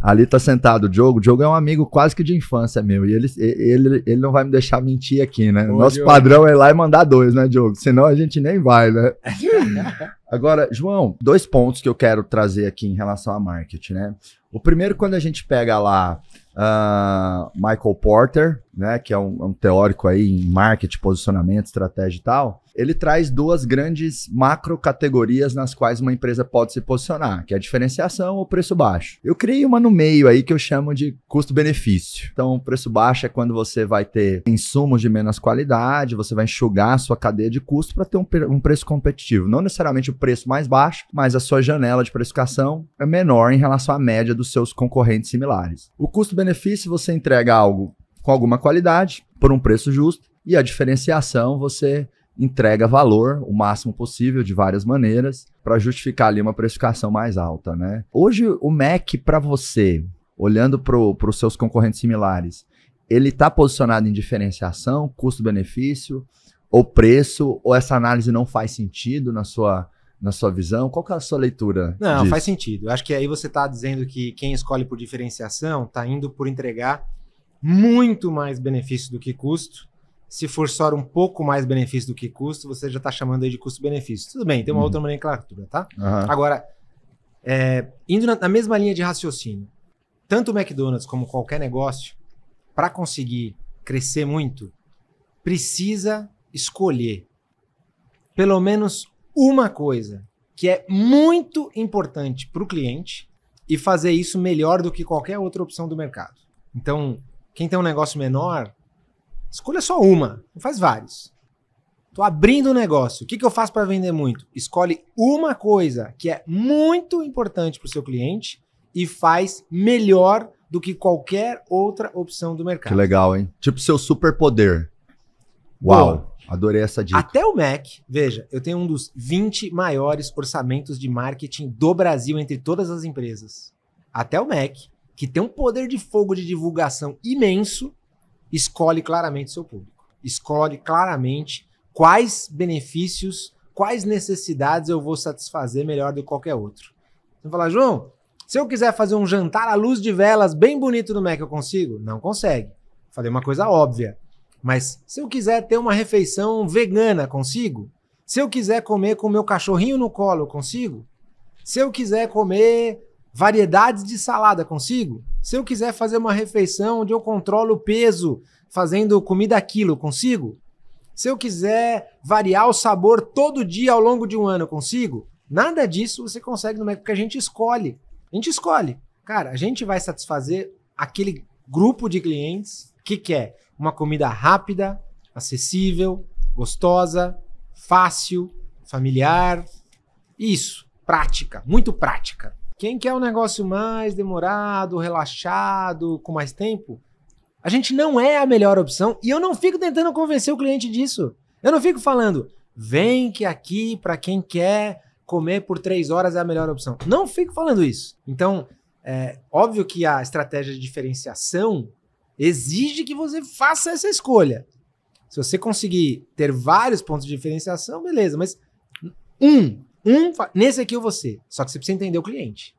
Ali tá sentado o Diogo. O Diogo é um amigo quase que de infância meu, e ele, ele, ele não vai me deixar mentir aqui, né? Nosso Diogo. padrão é ir lá e mandar dois, né, Diogo? Senão a gente nem vai, né? Agora, João, dois pontos que eu quero trazer aqui em relação a marketing, né? O primeiro, quando a gente pega lá uh, Michael Porter, né, que é um, é um, teórico aí em marketing, posicionamento, estratégia e tal, ele traz duas grandes macro categorias nas quais uma empresa pode se posicionar, que é a diferenciação ou preço baixo. Eu criei uma no meio aí que eu chamo de custo-benefício. Então, preço baixo é quando você vai ter insumos de menos qualidade, você vai enxugar a sua cadeia de custo para ter um, um preço competitivo. Não necessariamente o preço mais baixo, mas a sua janela de precificação é menor em relação à média dos seus concorrentes similares. O custo-benefício você entrega algo com alguma qualidade por um preço justo e a diferenciação você entrega valor o máximo possível de várias maneiras para justificar ali uma precificação mais alta, né? Hoje o Mac para você, olhando para os seus concorrentes similares, ele está posicionado em diferenciação, custo-benefício ou preço ou essa análise não faz sentido na sua na sua visão? Qual que é a sua leitura? Não, disso? faz sentido. Eu acho que aí você está dizendo que quem escolhe por diferenciação está indo por entregar muito mais benefício do que custo se for só um pouco mais benefício do que custo, você já está chamando aí de custo-benefício. Tudo bem, tem uma uhum. outra nomenclatura, tá? Uhum. Agora, é, indo na, na, mesma linha de raciocínio, tanto o McDonald's como qualquer negócio, para conseguir crescer muito, precisa escolher pelo menos uma coisa que é muito importante para o cliente e fazer isso melhor do que qualquer outra opção do mercado. Então, quem tem um negócio menor Escolha só uma, não faz vários. Tô abrindo um negócio. O que, que eu faço para vender muito? Escolhe uma coisa que é muito importante para o seu cliente e faz melhor do que qualquer outra opção do mercado. Que legal, hein? Tipo seu superpoder. Uau, adorei essa dica. Até o Mac, veja, eu tenho um dos 20 maiores orçamentos de marketing do Brasil entre todas as empresas. Até o Mac, que tem um poder de fogo de divulgação imenso, escolhe claramente seu público. Escolhe claramente quais benefícios, quais necessidades eu vou satisfazer melhor do que qualquer outro. Você falar, João, se eu quiser fazer um jantar à luz de velas bem bonito no Mac, eu consigo? Não consegue. Falei uma coisa óbvia. Mas se eu quiser ter uma refeição vegana, consigo? Se eu quiser comer com meu cachorrinho no colo, consigo? Se eu quiser comer variedades de salada, consigo? Se eu quiser fazer uma refeição onde eu controlo o peso fazendo comida aquilo, consigo? Se eu quiser variar o sabor todo dia ao longo de um ano, consigo? Nada disso você consegue no Mac, porque a gente escolhe. A gente escolhe. Cara, a gente vai satisfazer aquele grupo de clientes que quer uma comida rápida, acessível, gostosa, fácil, familiar. Isso, prática, muito prática. Quem quer um negócio mais demorado, relaxado, com mais tempo, a gente não é a melhor opção e eu não fico tentando convencer o cliente disso. Eu não fico falando, vem que aqui para quem quer comer por três horas é a melhor opção. Não fico falando isso. Então, é óbvio que a estratégia de diferenciação exige que você faça essa escolha. Se você conseguir ter vários pontos de diferenciação, beleza, mas um um, nesse aqui eu vou ser. Só que você precisa entender o cliente.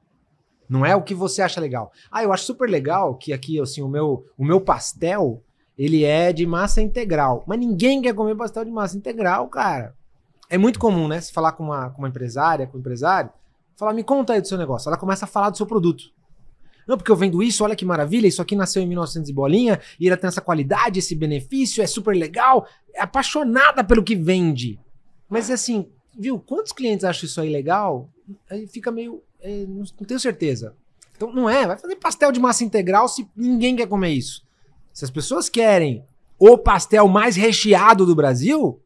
Não é o que você acha legal. Ah, eu acho super legal que aqui, assim, o meu, o meu pastel, ele é de massa integral. Mas ninguém quer comer pastel de massa integral, cara. É muito comum, né? Se falar com uma, com uma empresária, com um empresário, falar, me conta aí do seu negócio. Ela começa a falar do seu produto. Não, porque eu vendo isso, olha que maravilha, isso aqui nasceu em 1900 e bolinha, e ela tem essa qualidade, esse benefício, é super legal, é apaixonada pelo que vende. Mas assim, viu, quantos clientes acham isso aí legal? Aí fica meio. É, não, não tenho certeza. Então, não é. Vai fazer pastel de massa integral se ninguém quer comer isso. Se as pessoas querem o pastel mais recheado do Brasil,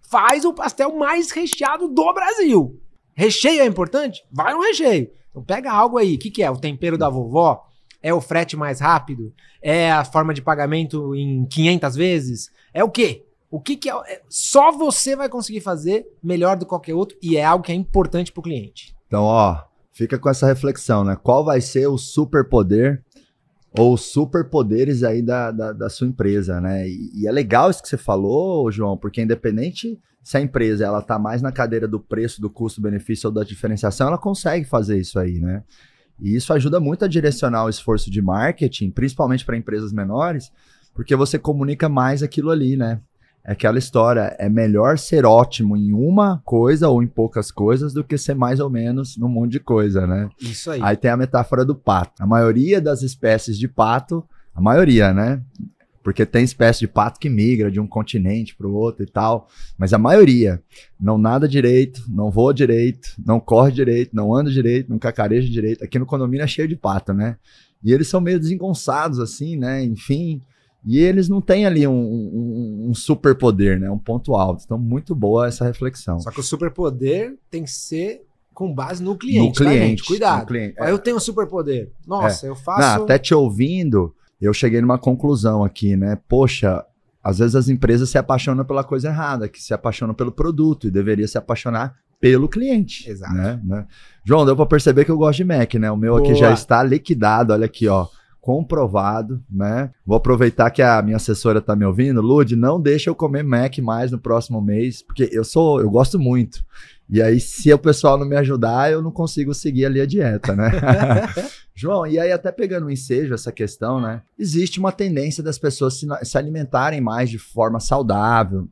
faz o pastel mais recheado do Brasil. Recheio é importante? Vai no recheio. Então pega algo aí. O que, que é? O tempero da vovó? É o frete mais rápido? É a forma de pagamento em 500 vezes? É o quê? O que, que é, é, só você vai conseguir fazer melhor do que qualquer outro e é algo que é importante para o cliente. Então, ó, fica com essa reflexão, né? Qual vai ser o superpoder ou superpoderes aí da, da, da, sua empresa, né? E, e, é legal isso que você falou, João, porque independente se a empresa ela tá mais na cadeira do preço, do custo-benefício ou da diferenciação, ela consegue fazer isso aí, né? E isso ajuda muito a direcionar o esforço de marketing, principalmente para empresas menores, porque você comunica mais aquilo ali, né? É aquela história, é melhor ser ótimo em uma coisa ou em poucas coisas do que ser mais ou menos num monte de coisa, né? Isso aí. Aí tem a metáfora do pato. A maioria das espécies de pato, a maioria, né? porque tem espécie de pato que migra de um continente para o outro e tal, mas a maioria não nada direito, não voa direito, não corre direito, não anda direito, não cacareja direito. Aqui no condomínio é cheio de pato, né? E eles são meio desengonçados assim, né? Enfim, e eles não têm ali um, um, um superpoder, né? Um ponto alto. Então, muito boa essa reflexão. Só que o superpoder tem que ser com base no cliente. Tá, no cliente. Tá, Cuidado. No cliente. Eu tenho um superpoder. Nossa, é. eu faço. Não, até te ouvindo, eu cheguei numa conclusão aqui, né? Poxa, às vezes as empresas se apaixonam pela coisa errada, que se apaixonam pelo produto e deveria se apaixonar pelo cliente. Exato. Né? Né? João, deu para perceber que eu gosto de Mac, né? O meu Boa. aqui já está liquidado, olha aqui, ó comprovado, né? Vou aproveitar que a minha assessora tá me ouvindo. Lud, não deixa eu comer Mac mais no próximo mês, porque eu sou, eu gosto muito. E aí, se o pessoal não me ajudar, eu não consigo seguir ali a dieta, né? João, e aí até pegando o ensejo essa questão, né? Existe uma tendência das pessoas se, se alimentarem mais de forma saudável.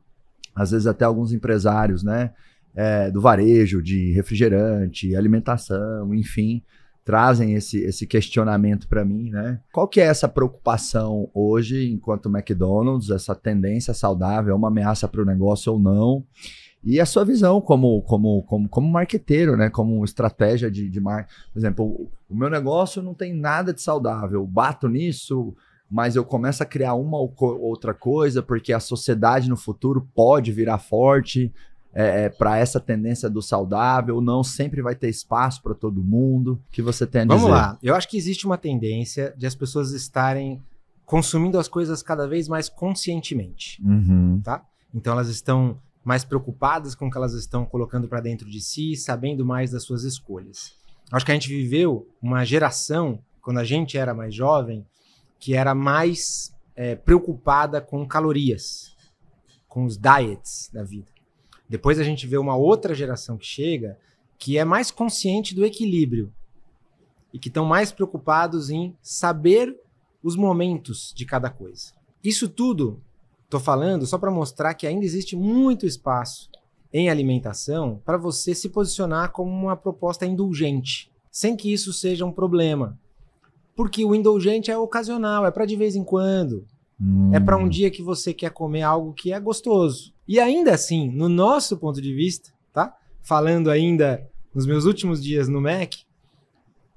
Às vezes até alguns empresários, né? É, do varejo, de refrigerante, alimentação, enfim trazem esse, esse questionamento para mim, né? Qual que é essa preocupação hoje, enquanto McDonald's, essa tendência saudável, é uma ameaça para o negócio ou não? E a sua visão como como como, como marqueteiro, né? Como estratégia de, de mar... Por exemplo, o, o meu negócio não tem nada de saudável, eu bato nisso, mas eu começo a criar uma ou outra coisa, porque a sociedade no futuro pode virar forte, é, é para essa tendência do saudável? Não sempre vai ter espaço para todo mundo? O que você tem a dizer? Vamos lá. Eu acho que existe uma tendência de as pessoas estarem consumindo as coisas cada vez mais conscientemente, uhum. tá? Então elas estão mais preocupadas com o que elas estão colocando para dentro de si, sabendo mais das suas escolhas. Acho que a gente viveu uma geração quando a gente era mais jovem que era mais é, preocupada com calorias, com os diets da vida. Depois a gente vê uma outra geração que chega que é mais consciente do equilíbrio e que estão mais preocupados em saber os momentos de cada coisa. Isso tudo estou falando só para mostrar que ainda existe muito espaço em alimentação para você se posicionar como uma proposta indulgente, sem que isso seja um problema. Porque o indulgente é ocasional, é para de vez em quando. É hum. É para um dia que você quer comer algo que é gostoso. E ainda assim, no nosso ponto de vista, tá? Falando ainda nos meus últimos dias no Mac,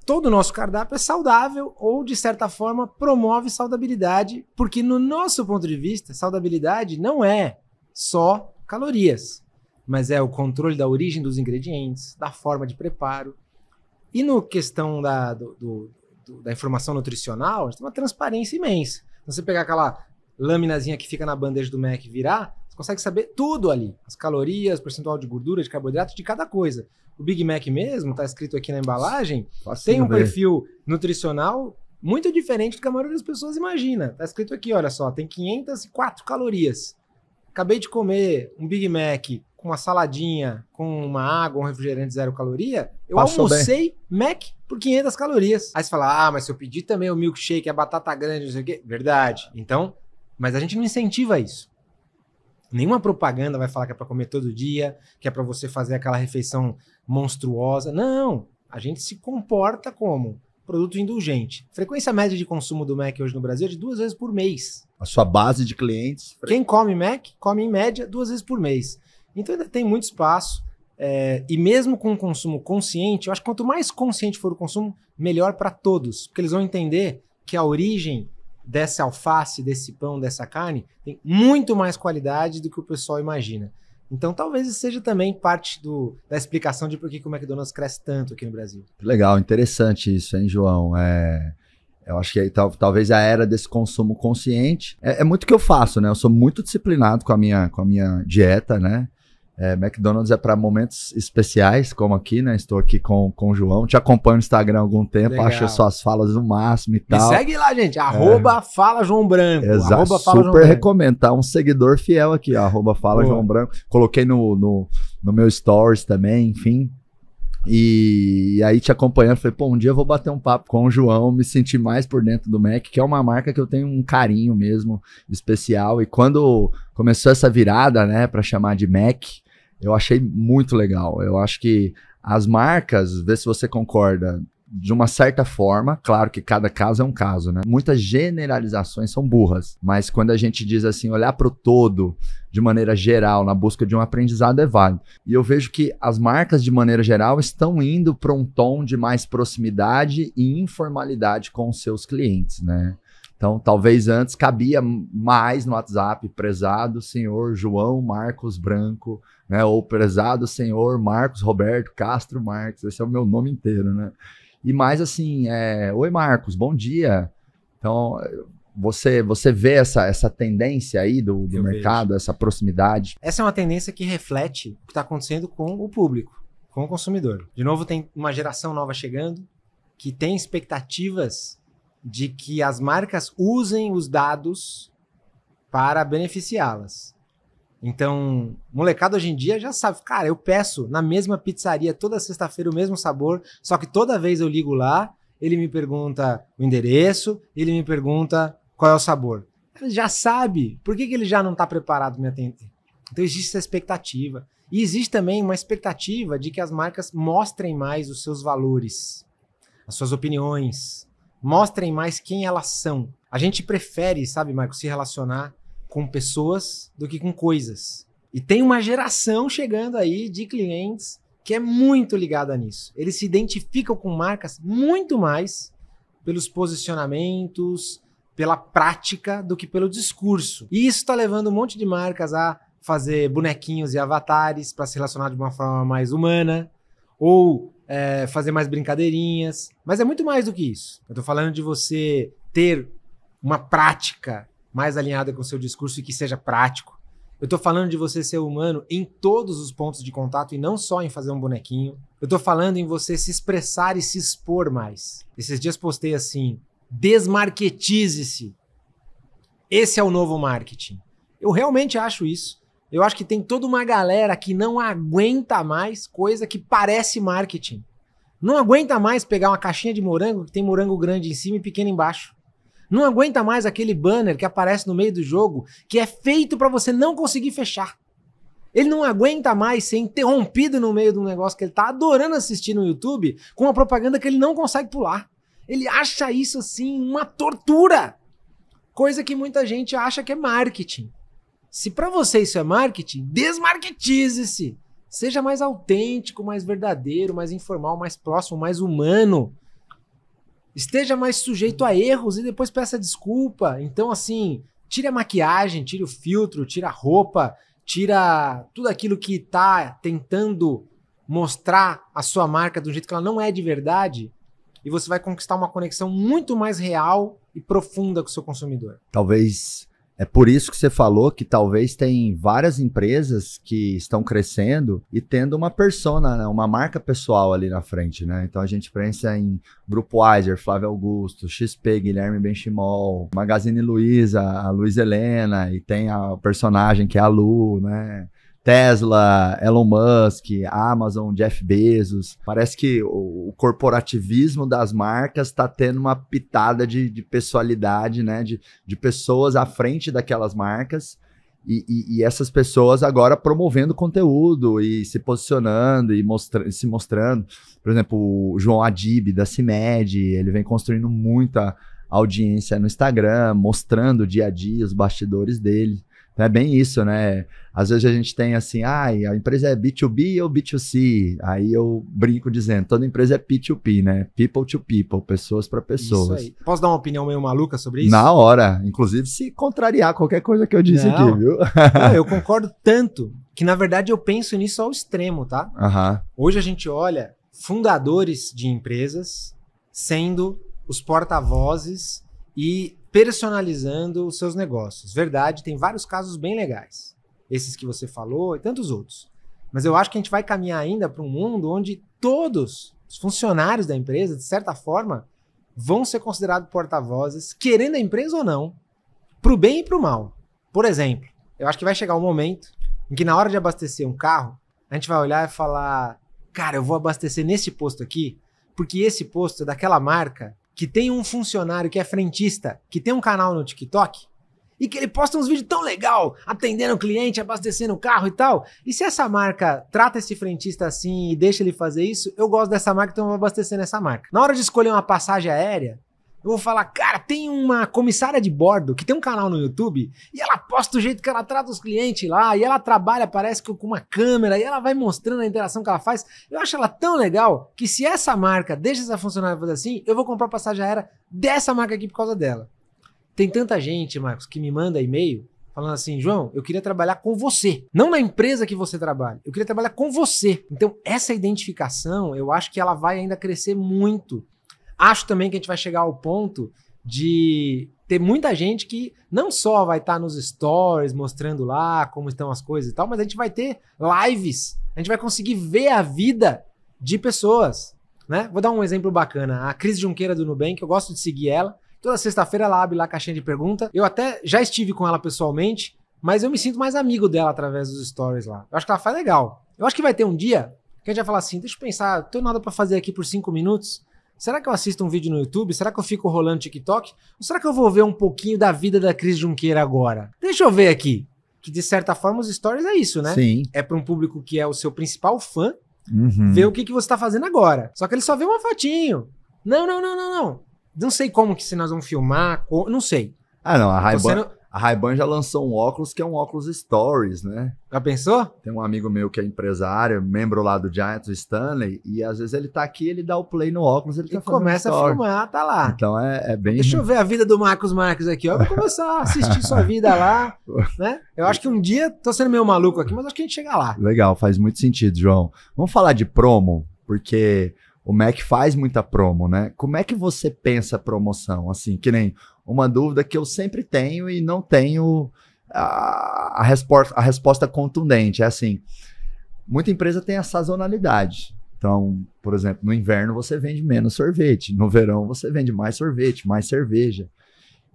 todo o nosso cardápio é saudável ou, de certa forma, promove saudabilidade, porque, no nosso ponto de vista, saudabilidade não é só calorias, mas é o controle da origem dos ingredientes, da forma de preparo. E no questão da, do, do, do, da informação nutricional, a gente tem uma transparência imensa. Então, você pegar aquela laminazinha que fica na bandeja do Mac e virar, consegue saber tudo ali. As calorias, percentual de gordura, de carboidrato, de cada coisa. O Big Mac mesmo, tá escrito aqui na embalagem, tem um perfil nutricional muito diferente do que a maioria das pessoas imagina. Tá escrito aqui, olha só, tem 504 calorias. Acabei de comer um Big Mac com uma saladinha, com uma água, um refrigerante zero caloria, eu Passou almocei bem. Mac por 500 calorias. Aí você fala, ah, mas se eu pedir também o milkshake, a batata grande, não sei o quê. Verdade. Então, mas a gente não incentiva isso. Nenhuma propaganda vai falar que é para comer todo dia, que é para você fazer aquela refeição monstruosa. Não, a gente se comporta como produto indulgente. Frequência média de consumo do Mac hoje no Brasil é de duas vezes por mês. A sua base de clientes. Quem come Mac come em média duas vezes por mês. Então ainda tem muito espaço. É, e mesmo com o consumo consciente, eu acho que quanto mais consciente for o consumo, melhor para todos, porque eles vão entender que a origem dessa alface, desse pão, dessa carne, tem muito mais qualidade do que o pessoal imagina. Então, talvez isso seja também parte do, da explicação de por que, o McDonald's cresce tanto aqui no Brasil. Legal, interessante isso, hein, João? É, eu acho que tal, talvez a era desse consumo consciente. É, é muito que eu faço, né? Eu sou muito disciplinado com a minha, com a minha dieta, né? É, McDonald's é para momentos especiais, como aqui, né? Estou aqui com, com o João. Te acompanho no Instagram há algum tempo, Legal. acho suas falas no máximo e tal. Me segue lá, gente. Arroba é. Fala João Branco. Exato. Arroba Fala Super João recomendo, tá? Um seguidor fiel aqui, ó, arroba Fala Pô. João Branco. Coloquei no, no, no meu stories também, enfim. E, e aí te acompanhando, falei, pô, um dia eu vou bater um papo com o João, me sentir mais por dentro do Mac, que é uma marca que eu tenho um carinho mesmo especial. E quando começou essa virada, né, para chamar de Mac, eu achei muito legal. Eu acho que as marcas, vê se você concorda, de uma certa forma, claro que cada caso é um caso, né? Muitas generalizações são burras, mas quando a gente diz assim, olhar para o todo de maneira geral, na busca de um aprendizado, é válido. E eu vejo que as marcas, de maneira geral, estão indo para um tom de mais proximidade e informalidade com os seus clientes, né? Então, talvez antes cabia mais no WhatsApp prezado senhor João Marcos Branco né? Ou prezado senhor Marcos Roberto Castro Marques, esse é o meu nome inteiro, né? E mais assim, é, oi Marcos, bom dia. Então, você você vê essa, essa tendência aí do, do mercado, vejo. essa proximidade? Essa é uma tendência que reflete o que está acontecendo com o público, com o consumidor. De novo, tem uma geração nova chegando que tem expectativas de que as marcas usem os dados para beneficiá-las. Então, molecada hoje em dia já sabe, cara, eu peço na mesma pizzaria toda sexta-feira o mesmo sabor, só que toda vez eu ligo lá, ele me pergunta o endereço, ele me pergunta qual é o sabor. Ele já sabe, por que, que ele já não está preparado para me atender? Então existe essa expectativa. E existe também uma expectativa de que as marcas mostrem mais os seus valores, as suas opiniões, mostrem mais quem elas são. A gente prefere, sabe, Marcos, se relacionar com pessoas do que com coisas. E tem uma geração chegando aí de clientes que é muito ligada nisso. Eles se identificam com marcas muito mais pelos posicionamentos, pela prática, do que pelo discurso. E isso está levando um monte de marcas a fazer bonequinhos e avatares para se relacionar de uma forma mais humana, ou é, fazer mais brincadeirinhas. Mas é muito mais do que isso. Eu estou falando de você ter uma prática mais alinhada com o seu discurso e que seja prático. Eu estou falando de você ser humano em todos os pontos de contato e não só em fazer um bonequinho. Eu estou falando em você se expressar e se expor mais. Esses dias postei assim: desmarketize-se. Esse é o novo marketing. Eu realmente acho isso. Eu acho que tem toda uma galera que não aguenta mais coisa que parece marketing. Não aguenta mais pegar uma caixinha de morango que tem morango grande em cima e pequeno embaixo. Não aguenta mais aquele banner que aparece no meio do jogo, que é feito para você não conseguir fechar. Ele não aguenta mais ser interrompido no meio de um negócio que ele tá adorando assistir no YouTube com uma propaganda que ele não consegue pular. Ele acha isso assim uma tortura. Coisa que muita gente acha que é marketing. Se para você isso é marketing, desmarketize-se. Seja mais autêntico, mais verdadeiro, mais informal, mais próximo, mais humano esteja mais sujeito a erros e depois peça desculpa. Então, assim, tira a maquiagem, tira o filtro, tira a roupa, tira tudo aquilo que está tentando mostrar a sua marca do jeito que ela não é de verdade e você vai conquistar uma conexão muito mais real e profunda com o seu consumidor. Talvez é por isso que você falou que talvez tem várias empresas que estão crescendo e tendo uma persona, né? uma marca pessoal ali na frente, né? Então a gente pensa em Grupo Weiser, Flávio Augusto, XP, Guilherme Benchimol, Magazine Luiza, a Luiz Helena, e tem a personagem que é a Lu, né? Tesla, Elon Musk, Amazon, Jeff Bezos. Parece que o, corporativismo das marcas está tendo uma pitada de, de pessoalidade, né? De, de pessoas à frente daquelas marcas. E, e, e, essas pessoas agora promovendo conteúdo e se posicionando e mostra se mostrando. Por exemplo, o João Adib da CIMED, ele vem construindo muita audiência no Instagram, mostrando o dia a dia, os bastidores dele. É bem isso, né? Às vezes a gente tem assim, ah, a empresa é B2B ou B2C? Aí eu brinco dizendo, toda empresa é P2P, né? People to people, pessoas para pessoas. Posso dar uma opinião meio maluca sobre isso? Na hora, inclusive se contrariar qualquer coisa que eu disse Não. aqui, viu? Não, eu concordo tanto que na verdade eu penso nisso ao extremo, tá? Uhum. Hoje a gente olha fundadores de empresas sendo os porta-vozes e personalizando os seus negócios. Verdade, tem vários casos bem legais. Esses que você falou e tantos outros. Mas eu acho que a gente vai caminhar ainda para um mundo onde todos os funcionários da empresa, de certa forma, vão ser considerados porta-vozes, querendo a empresa ou não, para o bem e para o mal. Por exemplo, eu acho que vai chegar um momento em que na hora de abastecer um carro, a gente vai olhar e falar: cara, eu vou abastecer nesse posto aqui, porque esse posto é daquela marca que tem um funcionário que é frentista, que tem um canal no TikTok, e que ele posta uns vídeos tão legal, atendendo o cliente, abastecendo o carro e tal. E se essa marca trata esse frentista assim e deixa ele fazer isso, eu gosto dessa marca, então eu vou abastecendo essa marca. Na hora de escolher uma passagem aérea, eu vou falar, cara, tem uma comissária de bordo que tem um canal no YouTube e ela posta o jeito que ela trata os clientes lá e ela trabalha, parece que com uma câmera e ela vai mostrando a interação que ela faz. Eu acho ela tão legal que se essa marca deixa essa funcionária fazer assim, eu vou comprar passagem aérea dessa marca aqui por causa dela. Tem tanta gente, Marcos, que me manda e-mail falando assim, João, eu queria trabalhar com você, não na empresa que você trabalha, eu queria trabalhar com você. Então, essa identificação, eu acho que ela vai ainda crescer muito. Acho também que a gente vai chegar ao ponto de ter muita gente que não só vai estar tá nos stories mostrando lá como estão as coisas e tal, mas a gente vai ter lives. A gente vai conseguir ver a vida de pessoas. Né? Vou dar um exemplo bacana. A Cris Junqueira do Nubank, eu gosto de seguir ela. Toda sexta-feira ela abre lá a caixinha de pergunta. Eu até já estive com ela pessoalmente, mas eu me sinto mais amigo dela através dos stories lá. Eu acho que ela faz legal. Eu acho que vai ter um dia que a gente vai falar assim: deixa eu pensar, não tenho nada para fazer aqui por cinco minutos. Será que eu assisto um vídeo no YouTube? Será que eu fico rolando TikTok? Ou será que eu vou ver um pouquinho da vida da Cris Junqueira agora? Deixa eu ver aqui. Que de certa forma os stories é isso, né? Sim. É para um público que é o seu principal fã uhum. ver o que, que você está fazendo agora. Só que ele só vê uma fotinho. Não, não, não, não, não. Não sei como que se nós vamos filmar, co... não sei. Ah, não, a raiva. ban a Ray-Ban já lançou um óculos que é um óculos Stories, né? Já pensou? Tem um amigo meu que é empresário, membro lá do Giants, o Stanley, e às vezes ele tá aqui, ele dá o play no óculos, ele tá e começa a filmar, tá lá. Então é, é bem. Deixa eu ver a vida do Marcos Marques aqui, ó. Eu vou começar a assistir sua vida lá, né? Eu acho que um dia tô sendo meio maluco aqui, mas acho que a gente chega lá. Legal, faz muito sentido, João. Vamos falar de promo, porque o Mac faz muita promo, né? Como é que você pensa promoção? Assim, que nem uma dúvida que eu sempre tenho e não tenho a, a, resposta, a resposta contundente. É assim: muita empresa tem a sazonalidade. Então, por exemplo, no inverno você vende menos sorvete, no verão você vende mais sorvete, mais cerveja.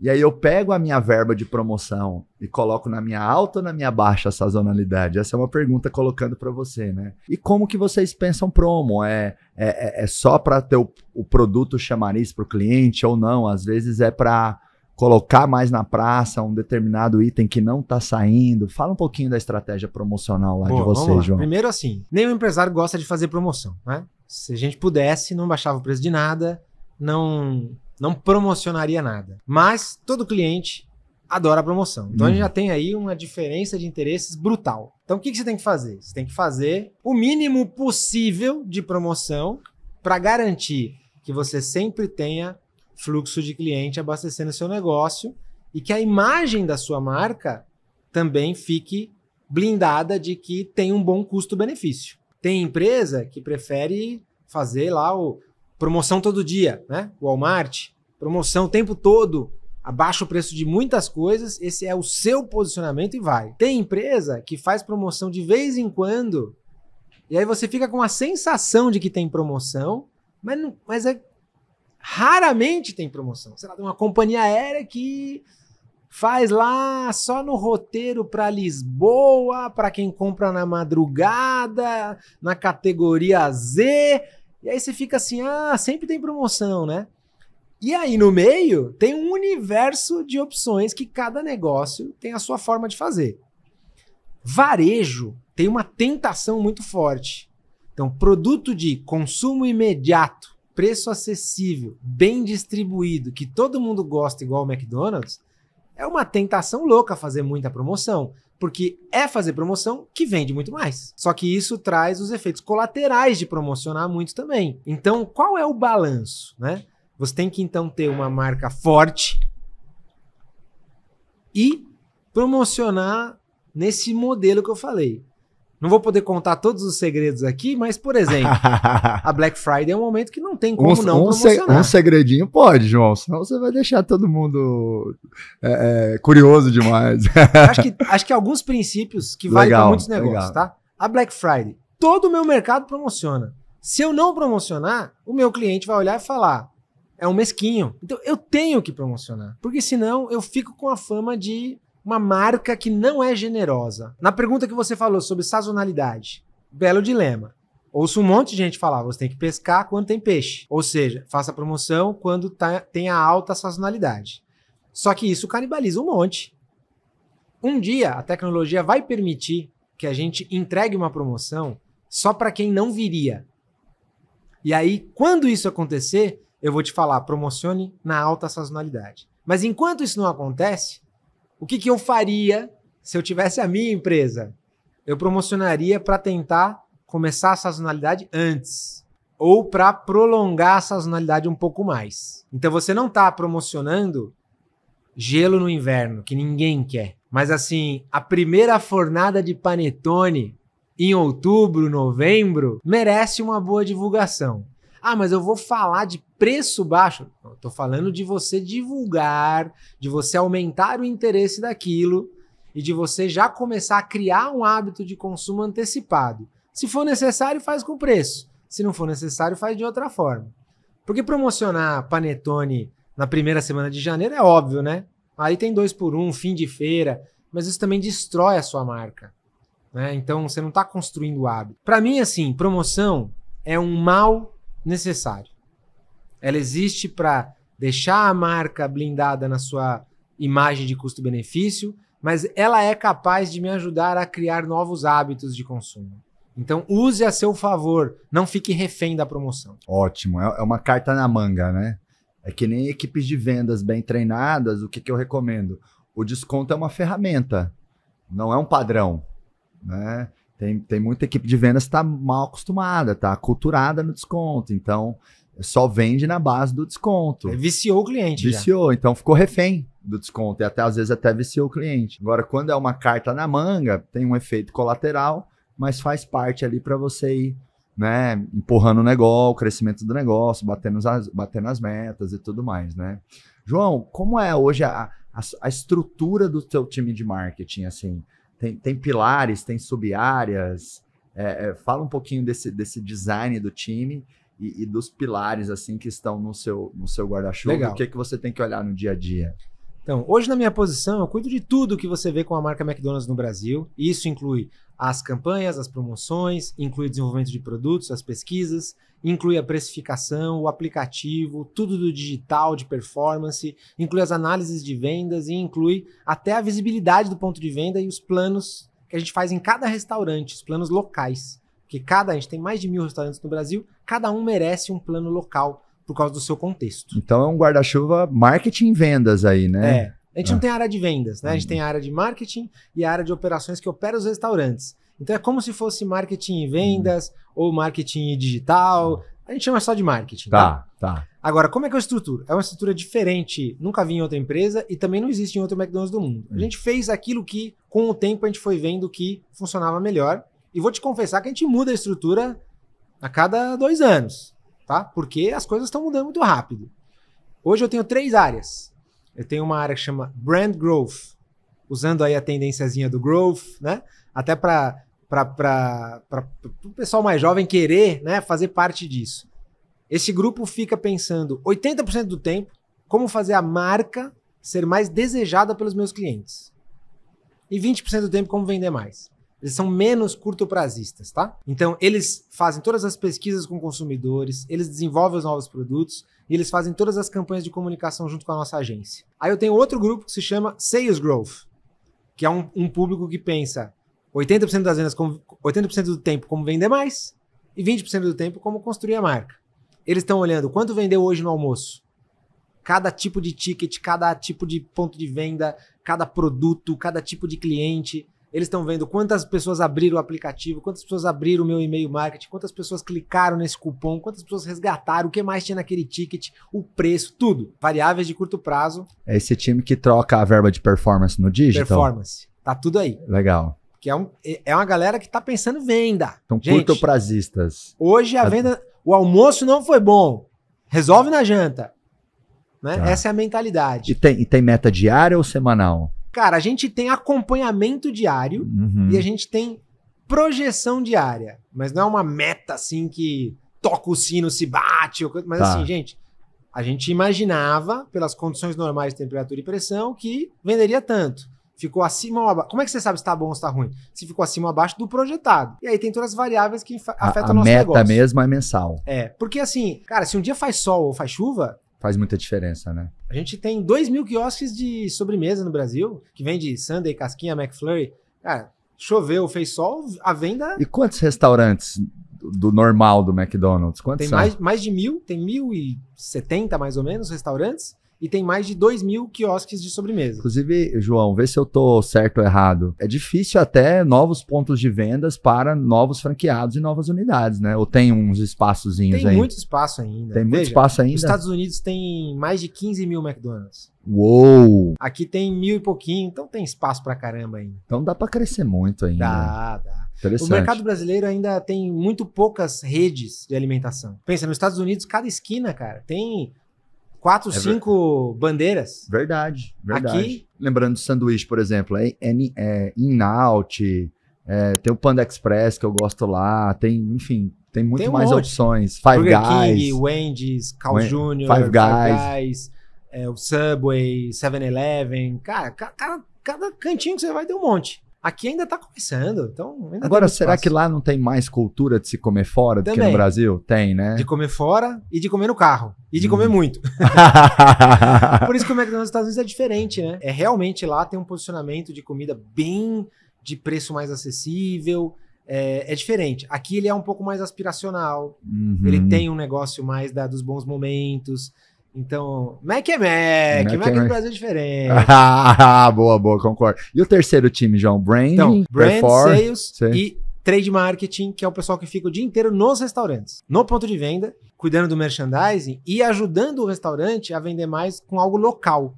E aí eu pego a minha verba de promoção e coloco na minha alta ou na minha baixa sazonalidade? Essa é uma pergunta colocando para você, né? E como que vocês pensam promo? É, é, é, é só para ter o, o produto chamariz para o cliente ou não? Às vezes é para colocar mais na praça um determinado item que não está saindo. Fala um pouquinho da estratégia promocional lá Boa, de vocês, João. Primeiro assim, nenhum empresário gosta de fazer promoção, né? Se a gente pudesse, não baixava o preço de nada, não não promocionaria nada. Mas todo cliente adora a promoção. Então uhum. a gente uhum. já tem aí uma diferença de interesses brutal. Então o que, que você tem que fazer? Você tem que fazer o mínimo possível de promoção para garantir que você sempre tenha fluxo de cliente abastecendo seu negócio e que a imagem da sua marca também fique blindada de que tem um bom custo-benefício. Tem empresa que prefere fazer lá o promoção todo dia, né? Walmart, promoção o tempo todo, abaixa o preço de muitas coisas, esse é o seu posicionamento e vai. Tem empresa que faz promoção de vez em quando, e aí você fica com a sensação de que tem promoção, mas, não, mas é, raramente tem promoção. Sei lá, tem uma companhia aérea que faz lá só no roteiro para Lisboa, para quem compra na madrugada, na categoria Z. E aí você fica assim, ah, sempre tem promoção, né? E aí no meio tem um universo de opções que cada negócio tem a sua forma de fazer. Varejo tem uma tentação muito forte. Então, produto de consumo imediato, preço acessível, bem distribuído, que todo mundo gosta igual o McDonald's, é uma tentação louca fazer muita promoção porque é fazer promoção que vende muito mais. Só que isso traz os efeitos colaterais de promocionar muito também. Então, qual é o balanço, né? Você tem que então ter uma marca forte e promocionar nesse modelo que eu falei. Não vou poder contar todos os segredos aqui, mas, por exemplo, a Black Friday é um momento que não tem como um, não um promocionar. um segredinho pode, João, senão você vai deixar todo mundo é, é, curioso demais. acho, que, acho que alguns princípios que valem para muitos negócios, legal. tá? A Black Friday, todo o meu mercado promociona. Se eu não promocionar, o meu cliente vai olhar e falar, é um mesquinho. Então eu tenho que promocionar, porque senão eu fico com a fama de uma marca que não é generosa. Na pergunta que você falou sobre sazonalidade, belo dilema. Ouço um monte de gente falar, você tem que pescar quando tem peixe. Ou seja, faça promoção quando tá, tem a alta sazonalidade. Só que isso canibaliza um monte. Um dia a tecnologia vai permitir que a gente entregue uma promoção só para quem não viria. E aí, quando isso acontecer, eu vou te falar, promocione na alta sazonalidade. Mas enquanto isso não acontece, o que, que eu faria se eu tivesse a minha empresa? Eu promocionaria para tentar começar a sazonalidade antes ou para prolongar a sazonalidade um pouco mais. Então você não está promocionando gelo no inverno, que ninguém quer. Mas assim, a primeira fornada de panetone em outubro, novembro, merece uma boa divulgação. Ah, mas eu vou falar de preço baixo. Estou falando de você divulgar, de você aumentar o interesse daquilo e de você já começar a criar um hábito de consumo antecipado. Se for necessário, faz com preço. Se não for necessário, faz de outra forma. Porque promocionar panetone na primeira semana de janeiro é óbvio, né? Aí tem dois por um, fim de feira, mas isso também destrói a sua marca. Né? Então você não está construindo hábito. Para mim, assim, promoção é um mal necessário. Ela existe para deixar a marca blindada na sua imagem de custo-benefício, mas ela é capaz de me ajudar a criar novos hábitos de consumo. Então use a seu favor, não fique refém da promoção. Ótimo, é, é uma carta na manga, né? É que nem equipes de vendas bem treinadas, o que, que eu recomendo? O desconto é uma ferramenta, não é um padrão. Né? Tem, tem muita equipe de vendas que está mal acostumada, está aculturada no desconto. Então, só vende na base do desconto. É, viciou o cliente. Viciou, já. então ficou refém do desconto. E até às vezes até viciou o cliente. Agora, quando é uma carta na manga, tem um efeito colateral, mas faz parte ali para você ir né, empurrando o negócio, o crescimento do negócio, batendo as, batendo as metas e tudo mais, né? João, como é hoje a, a, a estrutura do teu time de marketing, assim? tem, tem pilares, tem sub-áreas. É, é, fala um pouquinho desse, desse design do time e, e, dos pilares assim que estão no seu, no seu guarda-chuva. O que, que você tem que olhar no dia a dia? Então, hoje na minha posição, eu cuido de tudo que você vê com a marca McDonald's no Brasil. Isso inclui as campanhas, as promoções, inclui o desenvolvimento de produtos, as pesquisas, inclui a precificação, o aplicativo, tudo do digital, de performance, inclui as análises de vendas e inclui até a visibilidade do ponto de venda e os planos que a gente faz em cada restaurante, os planos locais. Porque cada, a gente tem mais de mil restaurantes no Brasil, cada um merece um plano local por causa do seu contexto. Então é um guarda-chuva marketing e vendas aí, né? É. A gente ah. não tem área de vendas, né? A gente uhum. tem a área de marketing e a área de operações que opera os restaurantes. Então é como se fosse marketing e vendas hum. ou marketing e digital. Uhum. A gente chama só de marketing. Tá, tá, tá. Agora, como é que é a estrutura? É uma estrutura diferente. Nunca vi em outra empresa e também não existe em outro McDonald's do mundo. A uhum. gente fez aquilo que, com o tempo, a gente foi vendo que funcionava melhor. E vou te confessar que a gente muda a estrutura a cada dois anos tá? Porque as coisas estão mudando muito rápido. Hoje eu tenho três áreas. Eu tenho uma área que chama Brand Growth, usando aí a tendênciazinha do growth, né? Até para para o pessoal mais jovem querer né, fazer parte disso. Esse grupo fica pensando 80% do tempo como fazer a marca ser mais desejada pelos meus clientes. E 20% do tempo como vender mais eles são menos curto-prazistas, tá? Então, eles fazem todas as pesquisas com consumidores, eles desenvolvem os novos produtos e eles fazem todas as campanhas de comunicação junto com a nossa agência. Aí eu tenho outro grupo que se chama Sales Growth, que é um, um público que pensa 80% das vendas, como, 80% do tempo como vender mais e 20% do tempo como construir a marca. Eles estão olhando quanto vendeu hoje no almoço, cada tipo de ticket, cada tipo de ponto de venda, cada produto, cada tipo de cliente. Eles estão vendo quantas pessoas abriram o aplicativo, quantas pessoas abriram o meu e-mail marketing, quantas pessoas clicaram nesse cupom, quantas pessoas resgataram, o que mais tinha naquele ticket, o preço, tudo. Variáveis de curto prazo. É esse time que troca a verba de performance no digital? Performance. Tá tudo aí. Legal. Que é, um, é, é uma galera que tá pensando venda. Então, Gente, curto prazistas. Hoje a venda. O almoço não foi bom. Resolve na janta. Né? Tá. Essa é a mentalidade. E tem, e tem meta diária ou semanal? Cara, a gente tem acompanhamento diário uhum. e a gente tem projeção diária. Mas não é uma meta assim que toca o sino, se bate. Coisa, mas tá. assim, gente, a gente imaginava, pelas condições normais de temperatura e pressão, que venderia tanto. Ficou acima ou abaixo. Como é que você sabe se está bom ou se está ruim? Se ficou acima ou abaixo do projetado. E aí tem todas as variáveis que afetam a, a o nosso meta mesmo é mensal. É, porque assim, cara, se um dia faz sol ou faz chuva, faz muita diferença, né? A gente tem 2 mil quiosques de sobremesa no Brasil, que vende Sunday, casquinha, McFlurry. Cara, choveu, fez sol, a venda... E quantos restaurantes do normal do McDonald's? Quantos tem são? Mais, mais de mil, tem mil e setenta mais ou menos restaurantes e tem mais de 2 mil quiosques de sobremesa. Inclusive, João, vê se eu estou certo ou errado. É difícil até novos pontos de vendas para novos franqueados e novas unidades, né? Ou tem uns espaçozinhos tem aí? Tem muito espaço ainda. Tem muito Veja, espaço ainda? Os Estados Unidos tem mais de 15 mil McDonald's. Uou! Aqui tem mil e pouquinho, então tem espaço pra caramba ainda. Então dá pra crescer muito ainda. Dá, dá. Interessante. O mercado brasileiro ainda tem muito poucas redes de alimentação. Pensa, nos Estados Unidos, cada esquina, cara, tem quatro, é cinco ver... bandeiras. Verdade, verdade. Aqui. Lembrando sanduíche, por exemplo, é, é, é in-out, é, tem o Panda Express que eu gosto lá, tem, enfim, tem muito tem um mais monte. opções. Five Burger Guys. King, Wendy's, Carl júnior Jr., Five Guys, Guys é, o Subway, 7-Eleven. Cara, cada, cada cantinho que você vai tem um monte. Aqui ainda está começando, então Agora, será que lá não tem mais cultura de se comer fora do que no Brasil? Tem, né? De comer fora e de comer no carro. E de hum. comer muito. Por isso que o McDonald's nos Estados Unidos é diferente, né? É realmente lá tem um posicionamento de comida bem de preço mais acessível. É, é diferente. Aqui ele é um pouco mais aspiracional. Uhum. Ele tem um negócio mais da, dos bons momentos. Então, Mac é Mac, Mac, Mac é Mac. Brasil é diferente. ah, boa, boa, concordo. E o terceiro time, João? Brand, então, brand sales e trade marketing, que é o pessoal que fica o dia inteiro nos restaurantes, no ponto de venda, cuidando do merchandising e ajudando o restaurante a vender mais com algo local.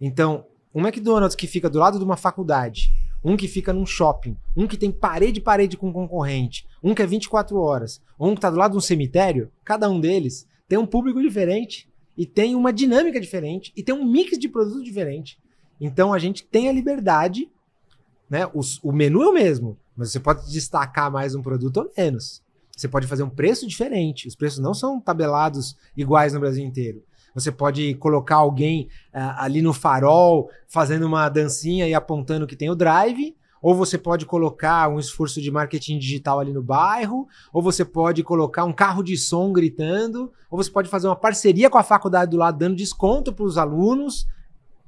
Então, um McDonald's que fica do lado de uma faculdade, um que fica num shopping, um que tem parede parede com concorrente, um que é 24 horas, um que está do lado de um cemitério, cada um deles tem um público diferente e tem uma dinâmica diferente e tem um mix de produtos diferente. Então a gente tem a liberdade, né? O, o menu é o mesmo, mas você pode destacar mais um produto ou menos. Você pode fazer um preço diferente. Os preços não são tabelados iguais no Brasil inteiro. Você pode colocar alguém uh, ali no farol fazendo uma dancinha e apontando que tem o drive, ou você pode colocar um esforço de marketing digital ali no bairro, ou você pode colocar um carro de som gritando, ou você pode fazer uma parceria com a faculdade do lado, dando desconto para os alunos.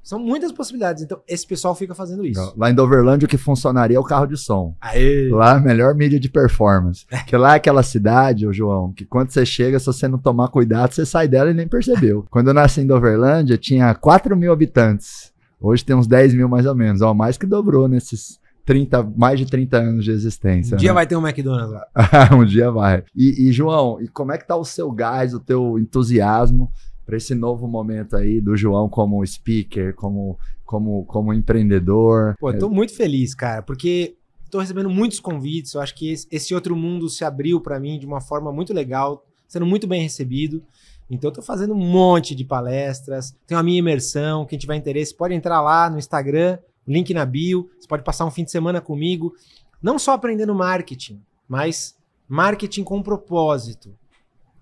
São muitas possibilidades. Então, esse pessoal fica fazendo isso. Lá em Doverlândia, o que funcionaria é o carro de som. Aê. Lá, melhor mídia de performance. É. Porque lá é aquela cidade, ô João, que quando você chega, se você não tomar cuidado, você sai dela e nem percebeu. quando eu nasci em Doverlândia, tinha 4 mil habitantes. Hoje tem uns 10 mil mais ou menos. Ó, mais que dobrou nesses 30, mais de 30 anos de existência. Um né? dia vai ter um McDonald's lá. um dia vai. E, e, João, e como é que tá o seu gás, o teu entusiasmo para esse novo momento aí do João como speaker, como, como, como empreendedor? Pô, eu tô muito feliz, cara, porque tô recebendo muitos convites. Eu acho que esse outro mundo se abriu para mim de uma forma muito legal, sendo muito bem recebido. Então, eu tô fazendo um monte de palestras, tenho a minha imersão. Quem tiver interesse pode entrar lá no Instagram, link na bio. Você pode passar um fim de semana comigo, não só aprendendo marketing, mas marketing com propósito.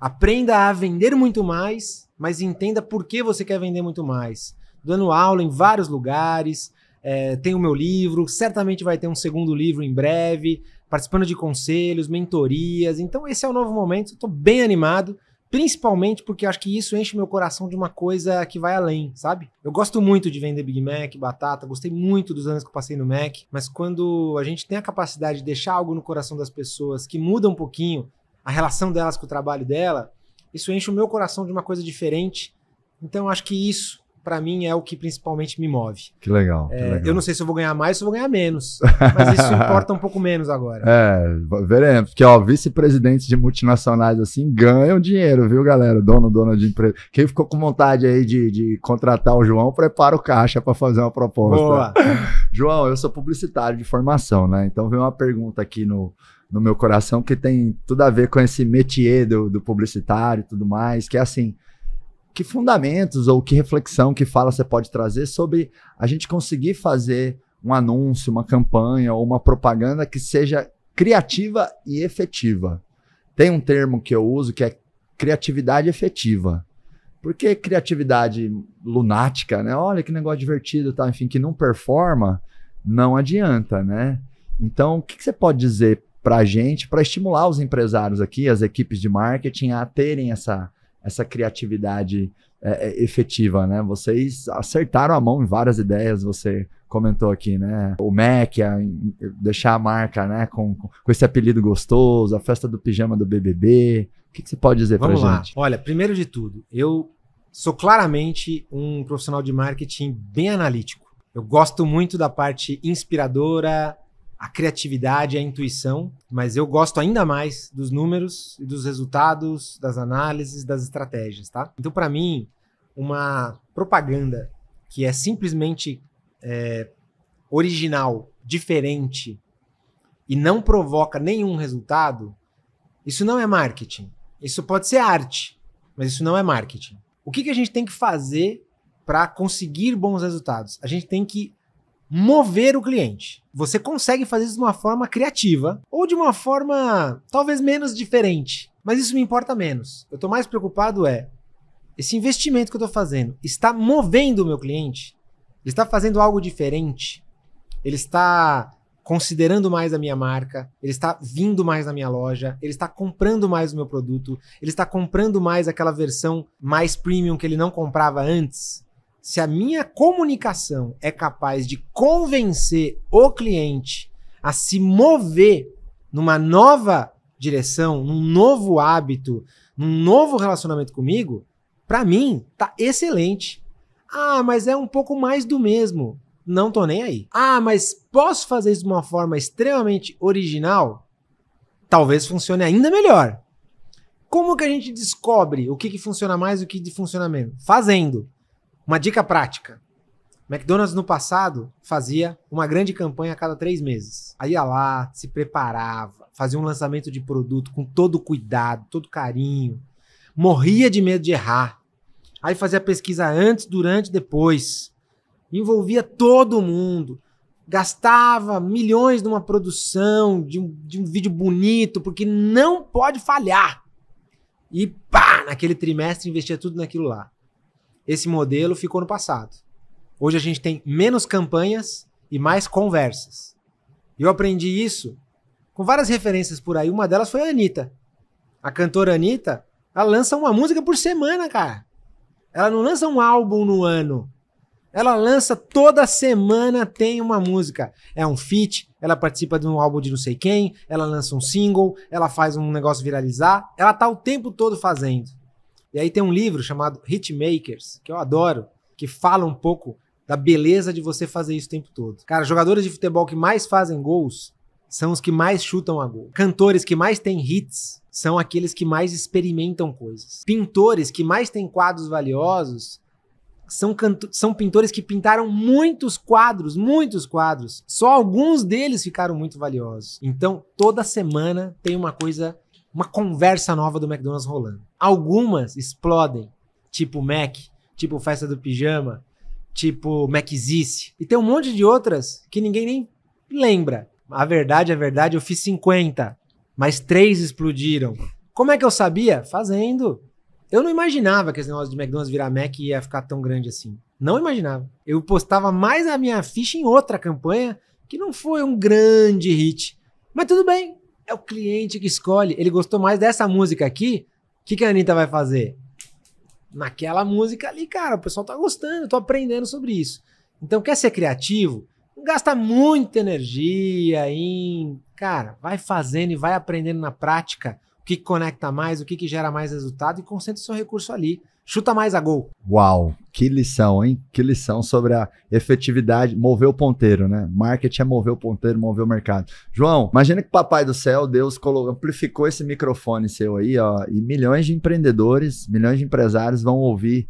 Aprenda a vender muito mais, mas entenda por que você quer vender muito mais. Dando aula em vários lugares, é, tem o meu livro, certamente vai ter um segundo livro em breve, participando de conselhos, mentorias. Então, esse é o novo momento, estou bem animado. Principalmente porque acho que isso enche meu coração de uma coisa que vai além, sabe? Eu gosto muito de vender Big Mac, batata, gostei muito dos anos que eu passei no Mac, mas quando a gente tem a capacidade de deixar algo no coração das pessoas que muda um pouquinho a relação delas com o trabalho dela, isso enche o meu coração de uma coisa diferente. Então acho que isso para mim é o que principalmente me move. Que legal, é, que legal, Eu não sei se eu vou ganhar mais ou se eu vou ganhar menos, mas isso importa um pouco menos agora. É, veremos, porque ó, vice-presidentes de multinacionais assim ganham dinheiro, viu, galera? Dono, dona de empresa. Quem ficou com vontade aí de, de contratar o João, prepara o caixa para fazer uma proposta. Boa. João, eu sou publicitário de formação, né? Então vem uma pergunta aqui no, no meu coração que tem tudo a ver com esse métier do, do publicitário e tudo mais, que é assim, que fundamentos ou que reflexão, que fala você pode trazer sobre a gente conseguir fazer um anúncio, uma campanha ou uma propaganda que seja criativa e efetiva? Tem um termo que eu uso que é criatividade efetiva. Porque criatividade lunática, né? Olha que negócio divertido, tá? Enfim, que não performa, não adianta, né? Então, o que, que você pode dizer para a gente, para estimular os empresários aqui, as equipes de marketing, a terem essa essa criatividade é, é, efetiva, né? Vocês acertaram a mão em várias ideias, você comentou aqui, né? O Mac, a, deixar a marca, né? Com, com esse apelido gostoso, a festa do pijama do BBB. O que, que você pode dizer Vamos lá. gente? Olha, primeiro de tudo, eu sou claramente um profissional de marketing bem analítico. Eu gosto muito da parte inspiradora, a criatividade, a intuição, mas eu gosto ainda mais dos números e dos resultados, das análises, das estratégias, tá? Então, para mim, uma propaganda que é simplesmente é, original, diferente e não provoca nenhum resultado, isso não é marketing. Isso pode ser arte, mas isso não é marketing. O que, que a gente tem que fazer para conseguir bons resultados? A gente tem que mover o cliente. Você consegue fazer isso de uma forma criativa ou de uma forma talvez menos diferente, mas isso me importa menos. Eu estou mais preocupado é esse investimento que eu estou fazendo está movendo o meu cliente? Ele está fazendo algo diferente? Ele está considerando mais a minha marca, ele está vindo mais na minha loja, ele está comprando mais o meu produto, ele está comprando mais aquela versão mais premium que ele não comprava antes se a minha comunicação é capaz de convencer o cliente a se mover numa nova direção, num novo hábito, num novo relacionamento comigo, para mim tá excelente. Ah, mas é um pouco mais do mesmo. Não tô nem aí. Ah, mas posso fazer isso de uma forma extremamente original? Talvez funcione ainda melhor. Como que a gente descobre o que, que funciona mais e o que funciona menos? Fazendo. Uma dica prática. McDonald's no passado fazia uma grande campanha a cada três meses. Aí ia lá, se preparava, fazia um lançamento de produto com todo cuidado, todo carinho, morria de medo de errar. Aí fazia pesquisa antes, durante, depois. Envolvia todo mundo. Gastava milhões numa produção de um, de um vídeo bonito, porque não pode falhar. E pá, naquele trimestre investia tudo naquilo lá esse modelo ficou no passado. Hoje a gente tem menos campanhas e mais conversas. Eu aprendi isso com várias referências por aí. Uma delas foi a Anitta. A cantora Anitta, ela lança uma música por semana, cara. Ela não lança um álbum no ano. Ela lança toda semana tem uma música. É um feat, ela participa de um álbum de não sei quem, ela lança um single, ela faz um negócio viralizar. Ela tá o tempo todo fazendo. E aí tem um livro chamado Hitmakers, que eu adoro, que fala um pouco da beleza de você fazer isso o tempo todo. Cara, jogadores de futebol que mais fazem gols são os que mais chutam a gol. Cantores que mais têm hits são aqueles que mais experimentam coisas. Pintores que mais têm quadros valiosos são, são pintores que pintaram muitos quadros, muitos quadros. Só alguns deles ficaram muito valiosos. Então, toda semana tem uma coisa, uma conversa nova do McDonald's rolando. Algumas explodem, tipo Mac, tipo Festa do Pijama, tipo Maczice. E tem um monte de outras que ninguém nem lembra. A verdade, a verdade, eu fiz 50, mas três explodiram. Como é que eu sabia? Fazendo. Eu não imaginava que esse negócio de McDonald's virar Mac ia ficar tão grande assim. Não imaginava. Eu postava mais a minha ficha em outra campanha que não foi um grande hit. Mas tudo bem. É o cliente que escolhe. Ele gostou mais dessa música aqui que, que a Anitta vai fazer? Naquela música ali, cara, o pessoal tá gostando, tô aprendendo sobre isso. Então, quer ser criativo? Não gasta muita energia em. Cara, vai fazendo e vai aprendendo na prática o que, conecta mais, o que, que gera mais resultado e concentra seu recurso ali. Chuta mais a gol. Uau, que lição, hein? Que lição sobre a efetividade, mover o ponteiro, né? Marketing é mover o ponteiro, mover o mercado. João, imagina que o Papai do Céu, Deus colocou, amplificou esse microfone seu aí, ó, e milhões de empreendedores, milhões de empresários vão ouvir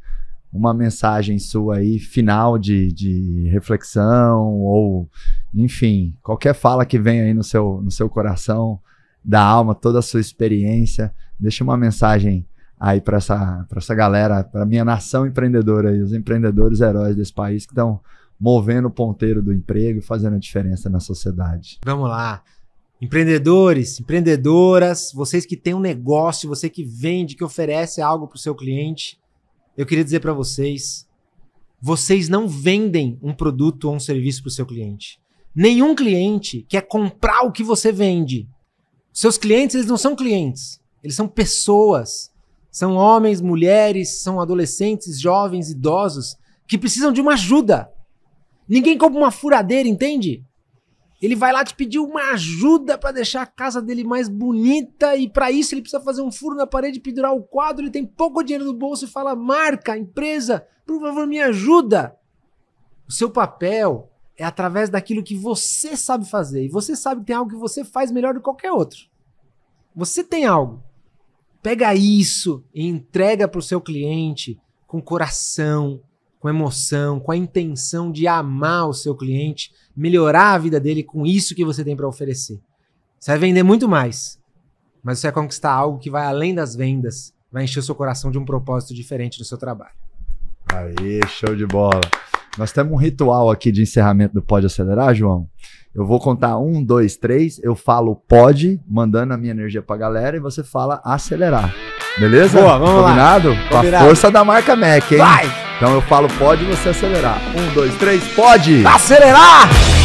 uma mensagem sua aí, final de, de reflexão, ou enfim, qualquer fala que venha aí no seu, no seu coração, da alma, toda a sua experiência. Deixa uma mensagem aí para essa, essa galera, para minha nação empreendedora aí, os empreendedores heróis desse país que estão movendo o ponteiro do emprego e fazendo a diferença na sociedade. Vamos lá. Empreendedores, empreendedoras, vocês que têm um negócio, você que vende, que oferece algo para o seu cliente, eu queria dizer para vocês: vocês não vendem um produto ou um serviço para o seu cliente. Nenhum cliente quer comprar o que você vende. Seus clientes, eles não são clientes, eles são pessoas. São homens, mulheres, são adolescentes, jovens, idosos que precisam de uma ajuda. Ninguém compra uma furadeira, entende? Ele vai lá te pedir uma ajuda para deixar a casa dele mais bonita e para isso ele precisa fazer um furo na parede, pendurar o quadro, ele tem pouco dinheiro no bolso e fala: "Marca, empresa, por favor, me ajuda". O seu papel é através daquilo que você sabe fazer. E você sabe que tem algo que você faz melhor do que qualquer outro. Você tem algo. Pega isso e entrega para o seu cliente com coração, com emoção, com a intenção de amar o seu cliente, melhorar a vida dele com isso que você tem para oferecer. Você vai vender muito mais, mas você vai conquistar algo que vai além das vendas, vai encher o seu coração de um propósito diferente no seu trabalho. Aí, show de bola. Nós temos um ritual aqui de encerramento do Pode Acelerar, João. Eu vou contar um, dois, três. Eu falo pode, mandando a minha energia pra galera, e você fala acelerar. Beleza? Boa, vamos Combinado? lá. Com Combinado? Com a força da marca Mac, hein? Vai! Então eu falo pode você acelerar. Um, dois, três, pode! Acelerar!